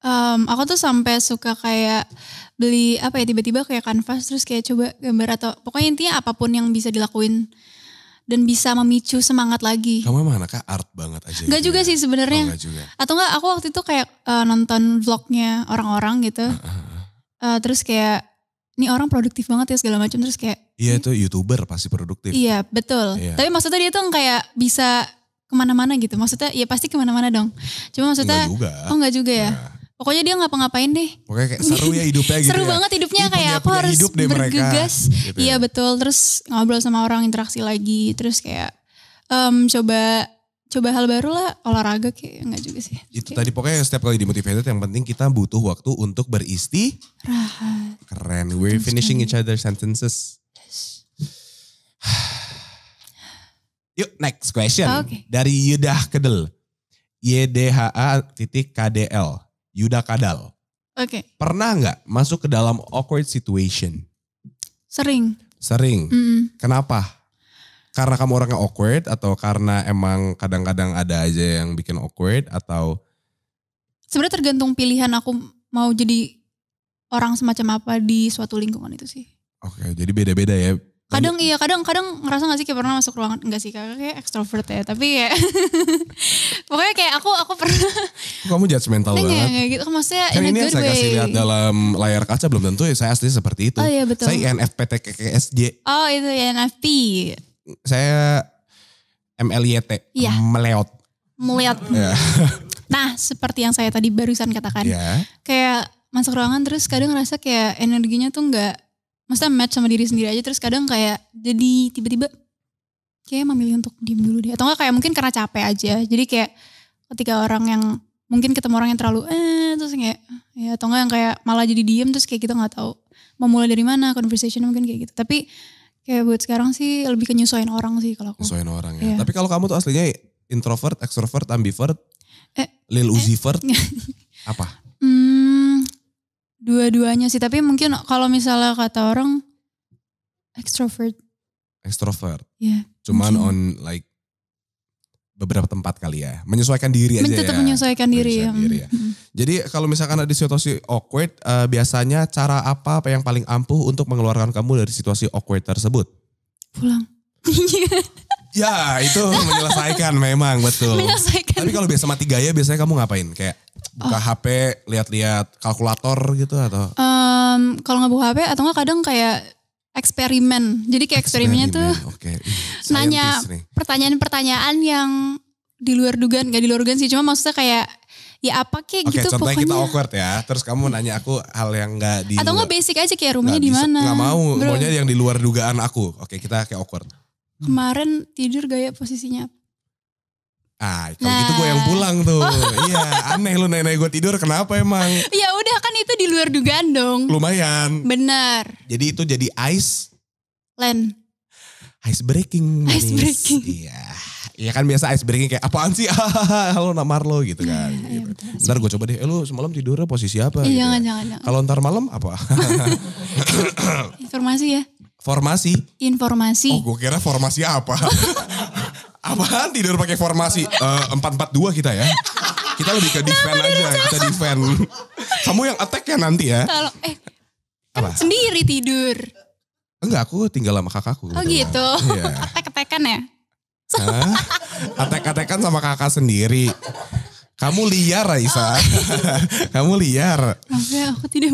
um, aku tuh sampai suka kayak beli apa ya tiba-tiba kayak kanvas terus kayak coba gambar atau pokoknya intinya apapun yang bisa dilakuin dan bisa memicu semangat lagi. Kamu emang anaknya art banget aja. Gak gitu juga ya? sih sebenarnya. Oh, Atau enggak aku waktu itu kayak uh, nonton vlognya orang-orang gitu. Uh, uh, uh. Uh, terus kayak ini orang produktif banget ya segala macam terus kayak. Iya itu youtuber pasti produktif. Iya betul. Iya. Tapi maksudnya dia tuh kayak bisa kemana-mana gitu. Maksudnya ya pasti kemana-mana dong. Cuma maksudnya. Enggak juga. Oh enggak juga ya. Nah. Pokoknya dia nggak ngapain deh. Pokoknya kayak seru ya hidupnya gitu Seru ya. banget hidupnya Ih, kayak apa harus hidup harus bergegas. Gitu ya. iya betul, terus ngobrol sama orang, interaksi lagi, terus kayak um, coba coba hal baru lah olahraga kayak nggak juga sih. Itu kayak. tadi pokoknya setiap kali di yang penting kita butuh waktu untuk beristi. Rahat. Keren. We're finishing kan each other sentences. Yuk next question. okay. Dari Yudah Kedel. a titik k d l Yuda Kadal. Oke. Okay. Pernah nggak masuk ke dalam awkward situation? Sering. Sering. Mm -hmm. Kenapa? Karena kamu orangnya awkward atau karena emang kadang-kadang ada aja yang bikin awkward atau? Sebenarnya tergantung pilihan aku mau jadi orang semacam apa di suatu lingkungan itu sih. Oke, okay, jadi beda-beda ya kadang iya kadang kadang ngerasa gak sih kayak pernah masuk ruangan enggak sih kakak kayak ekstrovert ya tapi ya pokoknya kayak aku aku pernah kamu judgmental banget kayak, gitu maksudnya kan ini yang saya kasih lihat dalam layar kaca belum tentu ya saya asli seperti itu oh iya betul saya INFPTKKSJ oh itu INFP saya MLYT iya. meleot meleot iya. nah seperti yang saya tadi barusan katakan iya. kayak masuk ruangan terus kadang ngerasa kayak energinya tuh nggak maksudnya match sama diri sendiri aja terus kadang kayak jadi tiba-tiba kayak memilih untuk diem dulu deh atau enggak kayak mungkin karena capek aja jadi kayak ketika orang yang mungkin ketemu orang yang terlalu eh terus kayak eh, ya atau enggak yang kayak malah jadi diem terus kayak kita gitu nggak tahu mau mulai dari mana conversation mungkin kayak gitu tapi kayak buat sekarang sih lebih kenyusahin orang sih kalau aku nyusahin orang ya. yeah. tapi kalau kamu tuh aslinya introvert extrovert ambivert eh, lil eh. apa hmm, Dua-duanya sih, tapi mungkin kalau misalnya kata orang extrovert. Extrovert. ya Yeah, Cuman mungkin. on like beberapa tempat kali ya. Menyesuaikan diri aja Tetap ya. menyesuaikan diri ya. Diri ya. Jadi kalau misalkan ada situasi awkward, uh, biasanya cara apa apa yang paling ampuh untuk mengeluarkan kamu dari situasi awkward tersebut? Pulang. ya, itu menyelesaikan memang betul. Tapi kalau biasa mati gaya biasanya kamu ngapain? Kayak buka oh. HP, lihat-lihat kalkulator gitu atau? Um, kalau nggak buka HP atau nggak kadang kayak eksperimen. Jadi kayak eksperimennya tuh okay. nanya pertanyaan-pertanyaan yang di luar dugaan, gak di luar dugaan sih, cuma maksudnya kayak ya apa kayak okay, gitu contohnya pokoknya. kita awkward ya terus kamu nanya aku hal yang nggak di atau nggak basic aja kayak rumahnya di mana Gak mau Bro. maunya yang di luar dugaan aku oke okay, kita kayak awkward kemarin tidur gaya posisinya Ah, kalau gitu nah. gitu gue yang pulang tuh. Oh. iya, aneh lu nenek gue tidur kenapa emang? ya udah kan itu di luar dugaan dong. Lumayan. bener Jadi itu jadi ice land. Ice breaking. Manis. Ice breaking. Iya. Iya kan biasa ice breaking kayak apaan sih? Halo nak marlo gitu iya, kan. Ya, gitu. Ya, ntar gue coba deh, eh, lu semalam tidurnya posisi apa? Iya, gitu. jangan, jangan, jangan. Kalau ntar malam apa? Informasi ya. Formasi. Informasi. Oh gue kira formasi apa. Apaan tidur pakai formasi? Eh, empat empat dua kita ya. Kita lebih ke defend aja, kita defend. Kamu yang attack ya nanti ya. Kalau eh, kan Apa? sendiri tidur. Enggak, aku tinggal sama kakakku. Oh gitu. Iya. attack atek ya? Hah? atek sama kakak sendiri. Kamu liar, Raisa. Oh. Kamu liar. Enggak, aku tidak.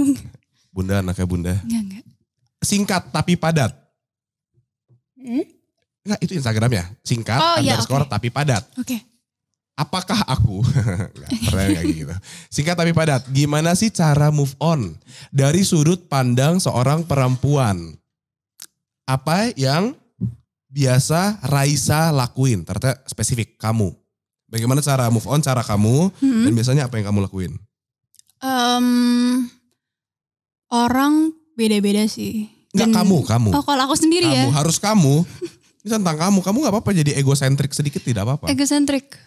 Bunda anaknya Bunda. Enggak, enggak. Singkat tapi padat. Hmm? Enggak, itu Instagram ya singkat oh, iya, underscore ya, okay. tapi padat. Oke. Okay. Apakah aku? enggak, kayak gitu. Singkat tapi padat. Gimana sih cara move on dari sudut pandang seorang perempuan? Apa yang biasa Raisa lakuin? Ternyata spesifik kamu. Bagaimana cara move on cara kamu hmm. dan biasanya apa yang kamu lakuin? Um, orang beda-beda sih. Enggak kamu, kamu. Oh, kalau aku sendiri kamu, ya. Harus kamu. Ini tentang kamu. Kamu nggak apa-apa jadi egosentrik sedikit tidak apa-apa. Egosentrik.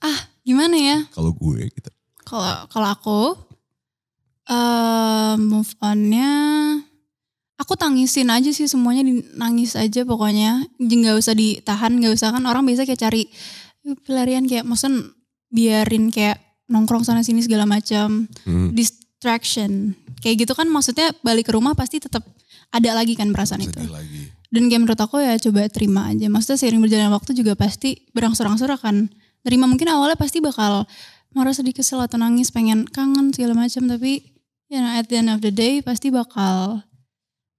Ah, gimana ya? Kalau gue gitu. Kalau kalau aku uh, move on-nya aku tangisin aja sih semuanya nangis aja pokoknya nggak usah ditahan nggak usah kan orang biasa kayak cari pelarian kayak maksudnya biarin kayak nongkrong sana sini segala macam hmm. distraction kayak gitu kan maksudnya balik ke rumah pasti tetap ada lagi kan perasaan Sedih itu lagi dan game menurut aku ya coba terima aja maksudnya seiring berjalan waktu juga pasti berangsur-angsur akan terima mungkin awalnya pasti bakal marah sedih kesel atau nangis pengen kangen segala macam tapi ya you know, at the end of the day pasti bakal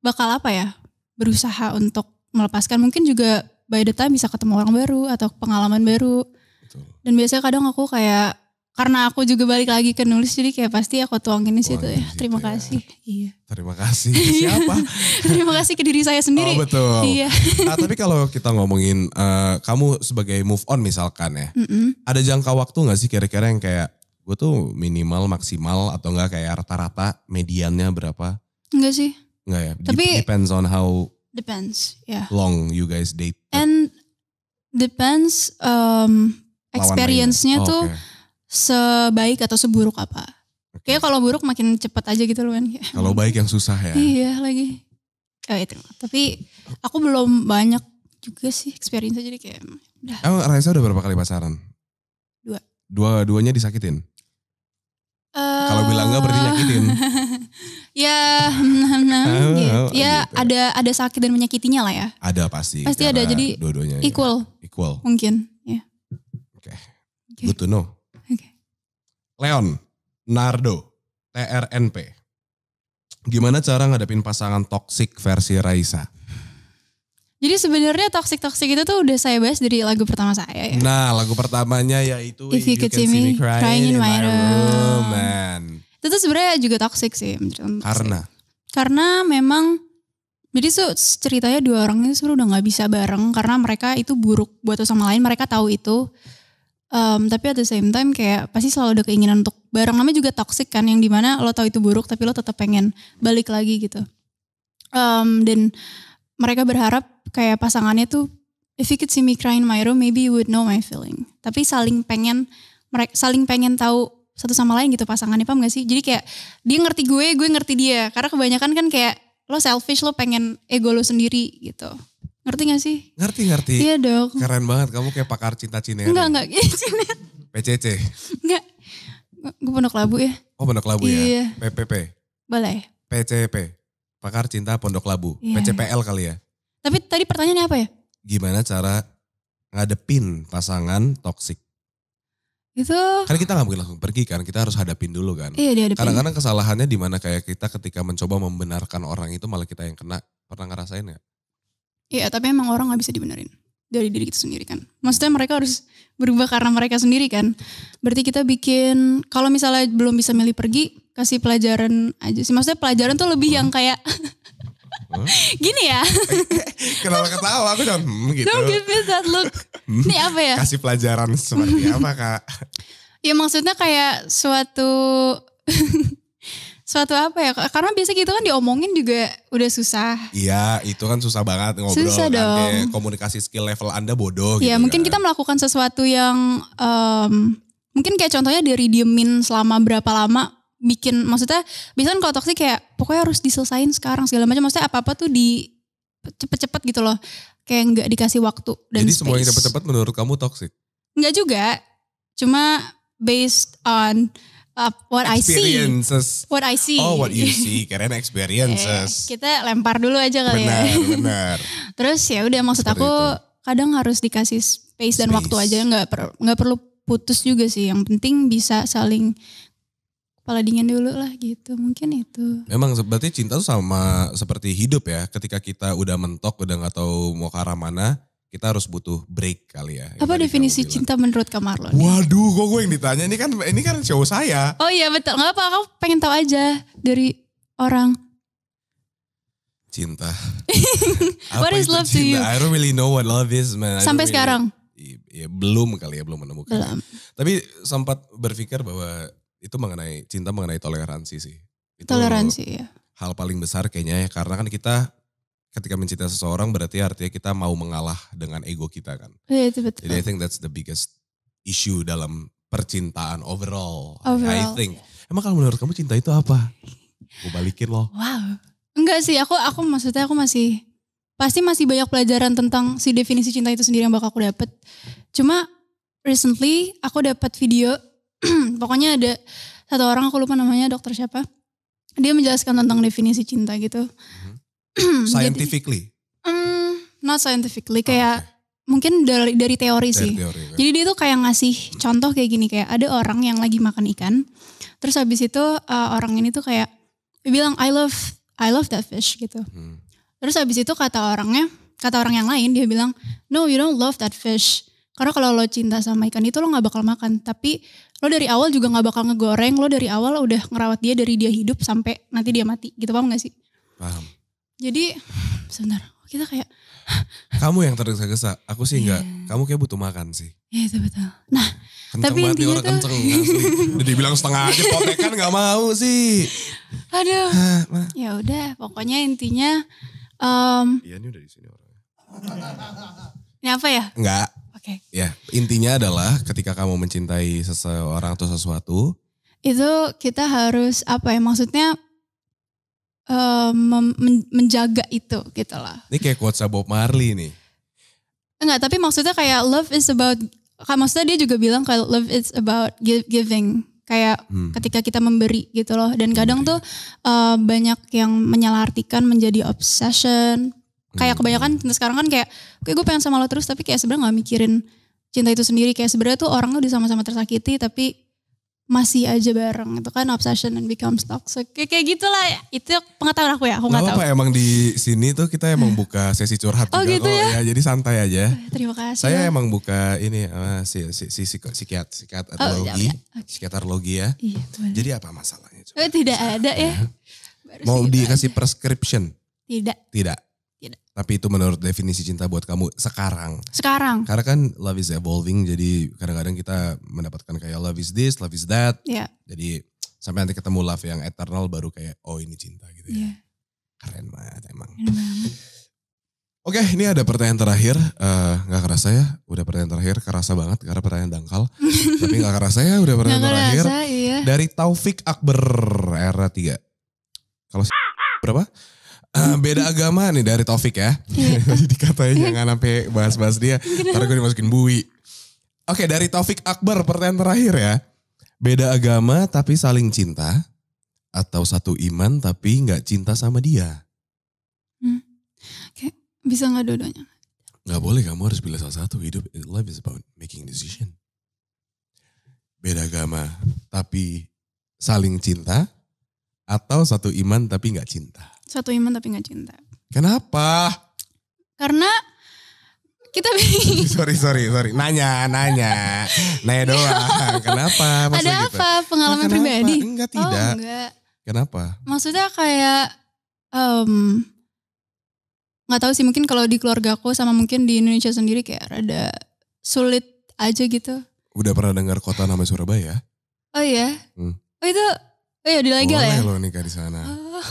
bakal apa ya berusaha untuk melepaskan mungkin juga by the time bisa ketemu orang baru atau pengalaman baru dan biasanya kadang aku kayak karena aku juga balik lagi ke nulis jadi kayak pasti aku tuangin di situ ya. Gitu Terima ya. kasih. Iya. Terima kasih iya. siapa? Terima kasih ke diri saya sendiri. Oh betul. Iya. nah, tapi kalau kita ngomongin uh, kamu sebagai move on misalkan ya. Mm -mm. Ada jangka waktu nggak sih kira-kira yang kayak gue tuh minimal maksimal atau enggak kayak rata-rata mediannya berapa? Enggak sih. Enggak ya. Tapi depends on how depends, Yeah. Long you guys date. And depends um experience-nya oh, tuh sebaik atau seburuk apa. Okay. kalau buruk makin cepat aja gitu loh kan. Kalau baik yang susah ya. Iya lagi. Oh, itu. Tapi aku belum banyak juga sih experience jadi kayak udah. Oh, Raisa udah berapa kali pasaran? Dua. Dua duanya disakitin? Uh, kalau bilang enggak berarti nyakitin. ya, nah, nah, oh, gitu. Oh, ya gitu. ada ada sakit dan menyakitinya lah ya. Ada pasti. Pasti ada jadi dua-duanya. Ya. Equal. Ya. Equal. Mungkin, ya. Oke. Okay. Okay. Good to know. Leon Nardo TRNP. Gimana cara ngadepin pasangan toksik versi Raisa? Jadi sebenarnya toxic toxic itu tuh udah saya bahas dari lagu pertama saya ya. Nah, lagu pertamanya yaitu If You, you Could See Me, crying, crying in, in My Room, man. Itu tuh sebenarnya juga toxic sih menurut Karena karena memang jadi so, ceritanya dua orang ini suruh udah nggak bisa bareng karena mereka itu buruk buat sama lain, mereka tahu itu. Um, tapi at the same time kayak pasti selalu ada keinginan untuk barang namanya juga toxic kan yang dimana lo tahu itu buruk tapi lo tetap pengen balik lagi gitu. Um, dan mereka berharap kayak pasangannya tuh if you could see me crying in my room maybe you would know my feeling. Tapi saling pengen mereka saling pengen tahu satu sama lain gitu pasangannya paham gak sih? Jadi kayak dia ngerti gue, gue ngerti dia. Karena kebanyakan kan kayak lo selfish, lo pengen ego lo sendiri gitu. Ngerti gak sih? Ngerti, ngerti. Iya dong. Keren banget, kamu kayak pakar iya, cinta Cina. Enggak, enggak. PCC. Enggak. Gue Pondok Labu ya. Oh Pondok Labu ya? iya. ya? PPP? Boleh. PCP? Pakar Cinta Pondok Labu. Iya. PCPL kali ya? Tapi tadi pertanyaannya apa ya? Gimana cara ngadepin pasangan toksik? Itu... Karena kita nggak mungkin langsung pergi kan, kita harus hadapin dulu kan. Iya dihadapin. Kadang-kadang kesalahannya di mana kayak kita ketika mencoba membenarkan orang itu malah kita yang kena. Pernah ngerasain gak? Iya, tapi emang orang nggak bisa dibenerin dari diri kita sendiri kan. Maksudnya mereka harus berubah karena mereka sendiri kan. Berarti kita bikin kalau misalnya belum bisa milih pergi, kasih pelajaran aja sih. Maksudnya pelajaran tuh lebih hmm. yang kayak hmm? gini ya. Kenapa ketawa? Aku dan hmm, gitu. Don't give me that look. Hmm. Ini apa ya? Kasih pelajaran seperti apa kak? Ya maksudnya kayak suatu suatu apa ya karena biasa gitu kan diomongin juga udah susah iya itu kan susah banget ngobrol susah kan, dong. komunikasi skill level anda bodoh Iya gitu mungkin kan. kita melakukan sesuatu yang um, mungkin kayak contohnya dari diemin selama berapa lama bikin maksudnya bisa kan kalau toksik kayak pokoknya harus diselesain sekarang segala macam maksudnya apa apa tuh di cepet-cepet gitu loh kayak nggak dikasih waktu dan jadi space. semua cepet-cepet menurut kamu toksik nggak juga cuma based on uh, what I see. What I see. Oh, what you see. Keren experiences. Eh, kita lempar dulu aja kali ya. benar, ya. Benar, Terus ya udah maksud Seperti aku itu. kadang harus dikasih space, space. dan waktu aja nggak per, nggak perlu putus juga sih. Yang penting bisa saling kepala dingin dulu lah gitu mungkin itu memang berarti cinta tuh sama seperti hidup ya ketika kita udah mentok udah nggak tahu mau ke arah mana kita harus butuh break kali ya. Apa definisi cinta menurut Kak Marlon? Waduh, kok gue yang ditanya ini kan ini kan cowok saya. Oh iya betul, nggak apa, kamu pengen tahu aja dari orang. Cinta. what is love cinta? to you? I don't really know what love is, man. Sampai really, sekarang. Ya, belum kali ya, belum menemukan. Belum. Tapi sempat berpikir bahwa itu mengenai cinta mengenai toleransi sih. Itu toleransi ya. Hal paling besar kayaknya ya, karena kan kita ketika mencintai seseorang berarti artinya kita mau mengalah dengan ego kita kan. Iya itu betul. Jadi I think that's the biggest issue dalam percintaan overall. overall. I think. Emang kalau menurut kamu cinta itu apa? Gue balikin loh. Wow. Enggak sih, aku aku maksudnya aku masih pasti masih banyak pelajaran tentang si definisi cinta itu sendiri yang bakal aku dapet. Cuma recently aku dapat video pokoknya ada satu orang aku lupa namanya dokter siapa. Dia menjelaskan tentang definisi cinta gitu. Hmm scientifically? Jadi, um, hmm, not scientifically, ah, kayak okay. mungkin dari dari teori dari sih. Teori, okay. Ya. Jadi dia tuh kayak ngasih contoh kayak gini kayak ada orang yang lagi makan ikan, terus habis itu uh, orang ini tuh kayak bilang I love I love that fish gitu. Hmm. Terus habis itu kata orangnya, kata orang yang lain dia bilang No you don't love that fish. Karena kalau lo cinta sama ikan itu lo gak bakal makan, tapi lo dari awal juga gak bakal ngegoreng, lo dari awal udah ngerawat dia dari dia hidup sampai nanti dia mati, gitu paham gak sih? Paham. Jadi sebentar, kita kayak kamu yang tergesa-gesa, aku sih yeah. Kamu kayak butuh makan sih. Iya yeah, itu betul. Nah, kenceng tapi banget intinya orang tuh... kenceng Jadi bilang setengah aja potekan nggak mau sih. Aduh. Ah, ya udah, pokoknya intinya um, Iya, ini udah di sini orangnya. Ini apa ya? Enggak. Oke. Okay. Ya, intinya adalah ketika kamu mencintai seseorang atau sesuatu, itu kita harus apa ya maksudnya uh, menjaga itu gitu lah. Ini kayak quotes Bob Marley nih. Enggak, tapi maksudnya kayak love is about maksudnya dia juga bilang kalau love is about give, giving kayak hmm. ketika kita memberi gitu loh dan kadang okay. Iya. tuh uh, banyak yang menyalahartikan menjadi obsession kayak hmm. kebanyakan sekarang kan kayak kayak gue pengen sama lo terus tapi kayak sebenarnya nggak mikirin cinta itu sendiri kayak sebenarnya tuh orang udah sama-sama tersakiti tapi masih aja bareng itu kan obsession and becomes toxic kayak, kayak gitulah itu pengetahuan aku ya aku nggak oh, tahu apa emang di sini tuh kita emang buka sesi curhat oh, juga gitu ya? ya jadi santai aja terima kasih saya ya. emang buka ini uh, si, si, si, si si, si, psikiatrologi oh, okay. logi ya, ya iya, jadi apa masalahnya coba? Oh, tidak ada ya ya. mau dikasih aja. prescription tidak tidak tapi itu menurut definisi cinta buat kamu sekarang. Sekarang. Karena kan love is evolving, jadi kadang-kadang kita mendapatkan kayak love is this, love is that. Yeah. Jadi sampai nanti ketemu love yang eternal baru kayak oh ini cinta gitu ya. Yeah. Keren banget emang. Oke, ini ada pertanyaan terakhir. uh, eh, gak kerasa ya, udah pertanyaan terakhir. Kerasa banget karena pertanyaan dangkal. tapi gak kerasa ya, udah pertanyaan gak terakhir. Kerasa, iya. Dari Taufik Akbar, era 3. Kalau berapa? Eh, beda agama nih dari Taufik ya. Iya. Jadi dikatain jangan sampai bahas-bahas dia. karena gue dimasukin bui. Oke dari Taufik Akbar pertanyaan terakhir ya. Beda agama tapi saling cinta atau satu iman tapi gak cinta sama dia? Hmm. bisa gak dua-duanya? Nggak boleh kamu harus pilih salah satu hidup. Life is about making decision. Beda agama tapi saling cinta atau satu iman tapi gak cinta? satu iman tapi nggak cinta. Kenapa? Karena kita sorry sorry sorry nanya nanya nanya iya. doang kenapa ada gitu? apa pengalaman nah, pribadi enggak oh, tidak oh, enggak. kenapa maksudnya kayak um, nggak tahu sih mungkin kalau di keluarga aku sama mungkin di Indonesia sendiri kayak rada sulit aja gitu. Udah pernah dengar kota nama Surabaya? Oh iya. Hmm. Oh itu oh iya di legal ya? Boleh nikah di sana. Oh.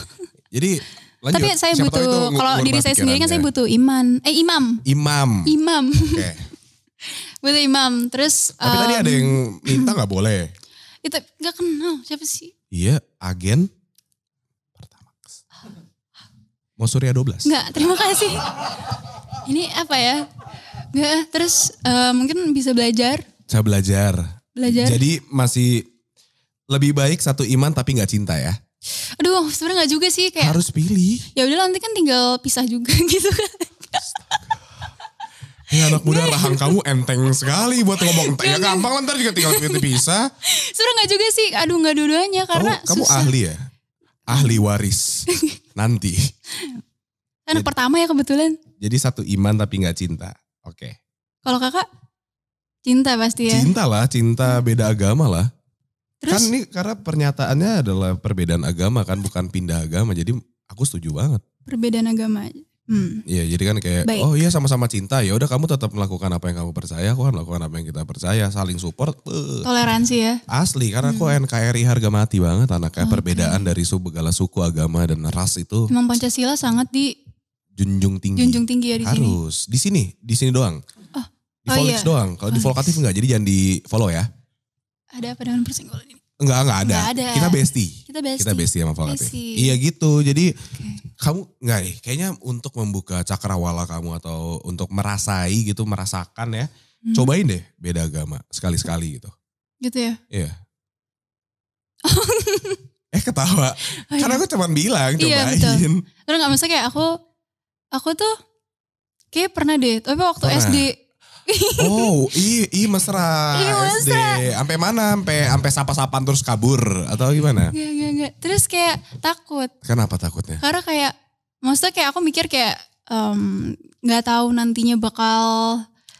Jadi lanjut. Tapi saya Siapa butuh kalau diri saya sendiri kan saya butuh iman. Eh imam. Imam. Imam. Okay. butuh imam. Terus Tapi um, tadi ada yang minta nggak boleh. Itu nggak kenal siapa sih? Iya, agen Pertamax. Mau Surya 12? Enggak, terima kasih. Ini apa ya? Enggak, terus uh, mungkin bisa belajar. Bisa belajar. Belajar. Jadi masih lebih baik satu iman tapi nggak cinta ya? Aduh, sebenarnya nggak juga sih kayak harus pilih. Ya udah nanti kan tinggal pisah juga gitu kan. Ya anak muda rahang kamu enteng sekali buat ngomong enteng. Ya iya, kan? gampang lah ntar juga tinggal bisa. Sebenernya gak juga sih. Aduh gak dua-duanya karena kamu, kamu susah. ahli ya? Ahli waris. Nanti. Anak jadi, pertama ya kebetulan. Jadi satu iman tapi gak cinta. Oke. Okay. Kalau kakak? Cinta pasti ya. Cinta lah. Cinta beda agama lah. Terus, kan ini karena pernyataannya adalah perbedaan agama kan bukan pindah agama jadi aku setuju banget. Perbedaan agama. Hmm. Ya jadi kan kayak Baik. oh iya sama-sama cinta ya udah kamu tetap melakukan apa yang kamu percaya aku kan melakukan apa yang kita percaya saling support eh. toleransi ya asli karena hmm. aku NKRI harga mati banget kayak okay. Oh, perbedaan dari segala suku agama dan ras itu memang Pancasila sangat di junjung tinggi junjung tinggi ya di harus sini. di sini di sini doang oh. di oh, iya. doang kalau oh. di Volkatif enggak jadi jangan di follow ya ada apa dengan persinggolan ini? Enggak, enggak ada. ada. Kita besti Kita besti Kita bestie sama Falate. Iya gitu. Jadi okay. kamu enggak nih, kayaknya untuk membuka cakrawala kamu atau untuk merasai gitu, merasakan ya. Hmm. Cobain deh beda agama sekali-sekali gitu. Gitu ya? Iya. eh ketawa. Oh, iya. Karena aku cuma bilang iya, cobain. Iya, betul. Terus enggak maksudnya kayak aku, aku tuh kayak pernah deh. Tapi waktu pernah. SD oh, i i mesra. Iya mesra. Sampai mana? Sampai sampai sapa-sapan terus kabur atau gimana? Enggak, iya, enggak, iya, iya. Terus kayak takut. Kenapa takutnya? Karena kayak maksudnya kayak aku mikir kayak nggak um, tahu nantinya bakal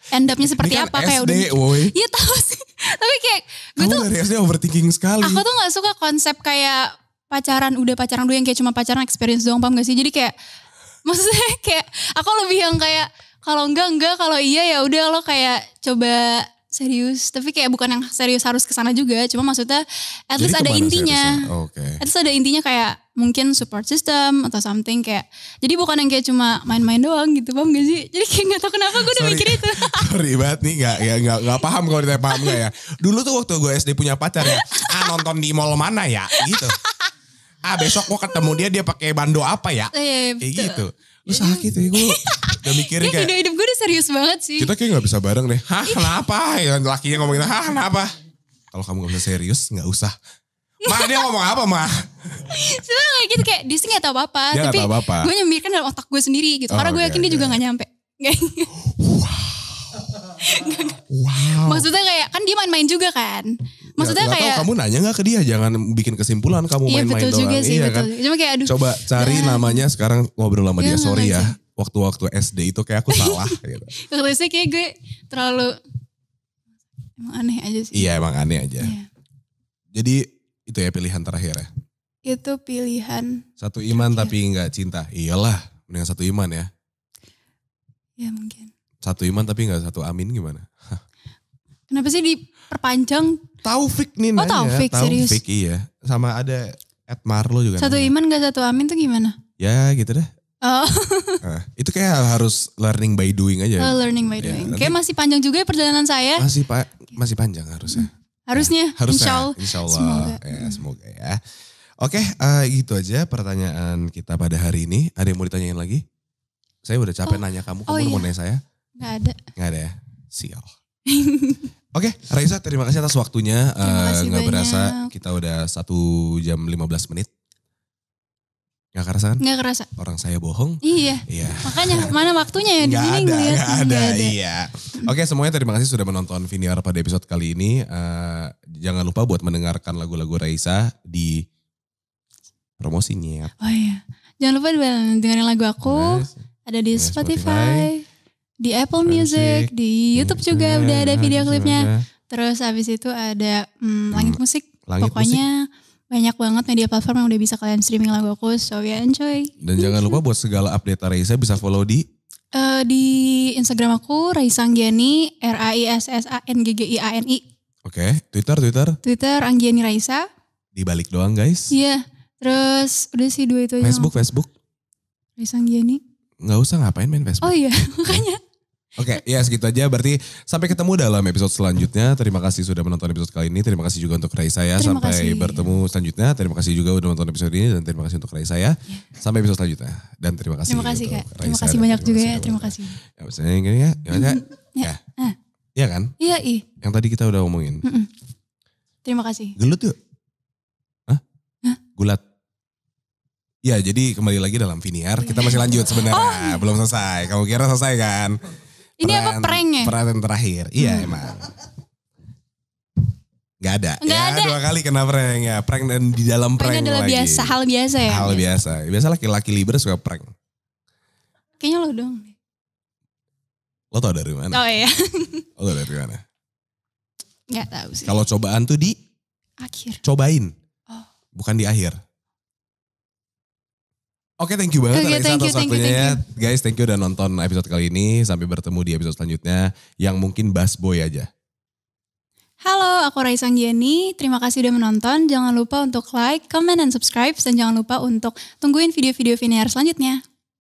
end up-nya seperti Ini kan apa SD, kayak udah. Woy. Iya tahu sih. Tapi kayak gue tuh dari SD overthinking sekali. Aku tuh nggak suka konsep kayak pacaran udah pacaran dulu yang kayak cuma pacaran experience doang paham gak sih? Jadi kayak maksudnya kayak aku lebih yang kayak kalau enggak enggak kalau iya ya udah lo kayak coba serius tapi kayak bukan yang serius harus kesana juga cuma maksudnya at Jadi least ada intinya okay. at least ada intinya kayak mungkin support system atau something kayak jadi bukan yang kayak cuma main-main doang gitu paham gak sih jadi kayak gak tau kenapa gue udah mikir itu sorry banget nih gak, ya gak, gak paham kalau ditanya paham gak ya dulu tuh waktu gue SD punya pacar ya ah nonton di mall mana ya gitu ah besok gue ketemu dia dia pakai bando apa ya iya, iya, kayak gitu Lu sakit ya gue. Udah mikirin kan kayak. Hidup-hidup gue udah serius banget sih. Kita kayak gak bisa bareng deh. Hah kenapa? Ya, lakinya ngomongin hah kenapa? Kalau kamu gak bisa serius gak usah. Mah dia ngomong apa mah? Sebenernya kayak gitu kayak dia sih gak tau apa-apa. Dia tapi gak tau apa-apa. Gue nyemirkan dalam otak gue sendiri gitu. Oh, Karena gue okay, yakin okay. dia juga gak nyampe. wow. wow. Maksudnya kayak kan dia main-main juga kan maksudnya gak, kayak kamu nanya nggak ke dia jangan bikin kesimpulan kamu iya, main-main iya, betul juga sih, iya betul. kan cuma kayak aduh coba cari nah. namanya sekarang ngobrol sama dia iya, sorry ya waktu-waktu SD itu kayak aku salah gitu sih kayak gue terlalu emang aneh aja sih iya emang aneh aja iya. jadi itu ya pilihan terakhir ya itu pilihan satu iman terakhir. tapi nggak cinta iyalah dengan satu iman ya ya mungkin satu iman tapi nggak satu amin gimana Kenapa sih di perpanjang. Taufik nih Oh Taufik, serius. Taufik iya. Sama ada Ed Marlo juga. Satu namanya. iman gak satu amin tuh gimana? Ya gitu deh. Oh. nah, itu kayak harus learning by doing aja. Oh, learning by iya, doing. Ya, kayak masih panjang juga ya perjalanan saya. Masih pak, masih panjang harusnya. Harusnya, nah, harusnya. Insya Allah. Insya Allah. Semoga. Ya, semoga ya. Oke, uh, gitu aja pertanyaan kita pada hari ini. Ada yang mau ditanyain lagi? Saya udah capek oh. nanya kamu, kamu oh, iya. mau nanya saya? Gak ada. Gak ada ya? Sial. Oke, okay, Raisa terima kasih atas waktunya. Terima uh, eh, gak berasa kita udah satu jam 15 menit. Gak kerasa kan? Gak kerasa. Orang saya bohong. Iya. Iya. Makanya mana waktunya ya di sini ada, Gak ada, gak ada. Iya. Oke okay, semuanya terima kasih sudah menonton Viniar pada episode kali ini. Uh, jangan lupa buat mendengarkan lagu-lagu Raisa di promosinya. Oh iya. Jangan lupa dengerin lagu aku. ada di Spotify. Spotify di Apple Music, Music. di YouTube juga ya, udah ada hmm, video hmm, klipnya. Ya. Terus habis itu ada hmm, Langit Musik. Langit Pokoknya musik. banyak banget media platform yang udah bisa kalian streaming lagu aku. So ya yeah, enjoy. Dan jangan lupa buat segala update Raisa bisa follow di uh, di Instagram aku Raisa Anggiani R A I S S A N G G I A N I. Oke, okay. Twitter Twitter. Twitter Anggiani Raisa. Di balik doang guys. Iya. Yeah. Terus udah sih dua itu Facebook, aja. Facebook Facebook. Raisa Anggiani. Gak usah ngapain main Facebook. Oh iya, makanya. Oke, okay, ya segitu aja. Berarti sampai ketemu dalam episode selanjutnya. Terima kasih sudah menonton episode kali ini. Terima kasih juga untuk Raisa saya. Terima sampai kasih. bertemu selanjutnya. Terima kasih juga udah menonton episode ini dan terima kasih untuk Raisa saya. Ya. Sampai episode selanjutnya. Dan terima kasih. Terima kasih Kak. terima kasih banyak terima juga ya. Terima kasih. Ya, misalnya ya, yang gini ya. Gimana? Ya. ya? Ya. Ah. Iya kan? Iya, iya. Yang tadi kita udah ngomongin. Terima kasih. Gelut yuk. Hah? Hah? Gulat. Ya jadi kembali lagi dalam Viniar, kita masih lanjut sebenarnya, oh, iya. belum selesai. Kamu kira selesai kan? Ini peran, apa pranknya? Peran terakhir. Iya hmm. emang. Gak ada. Gak ya, ada. Dua kali kena prank ya. Prank dan di dalam prank, prank adalah lagi. biasa, hal biasa ya. Hal biasa. Biasa laki-laki liber suka prank. Kayaknya lo dong. Lo tau dari mana? Oh iya. lo tau dari mana? Gak tahu sih. Kalau cobaan tuh di akhir. Cobain. Oh. Bukan di akhir. Oke, okay, thank you banget okay, Raisa thank you, atas thank waktunya ya. you, Guys, thank you udah nonton episode kali ini. Sampai bertemu di episode selanjutnya yang mungkin bass boy aja. Halo, aku Raisa Anggiani. Terima kasih udah menonton. Jangan lupa untuk like, comment, dan subscribe. Dan jangan lupa untuk tungguin video-video Viniar selanjutnya.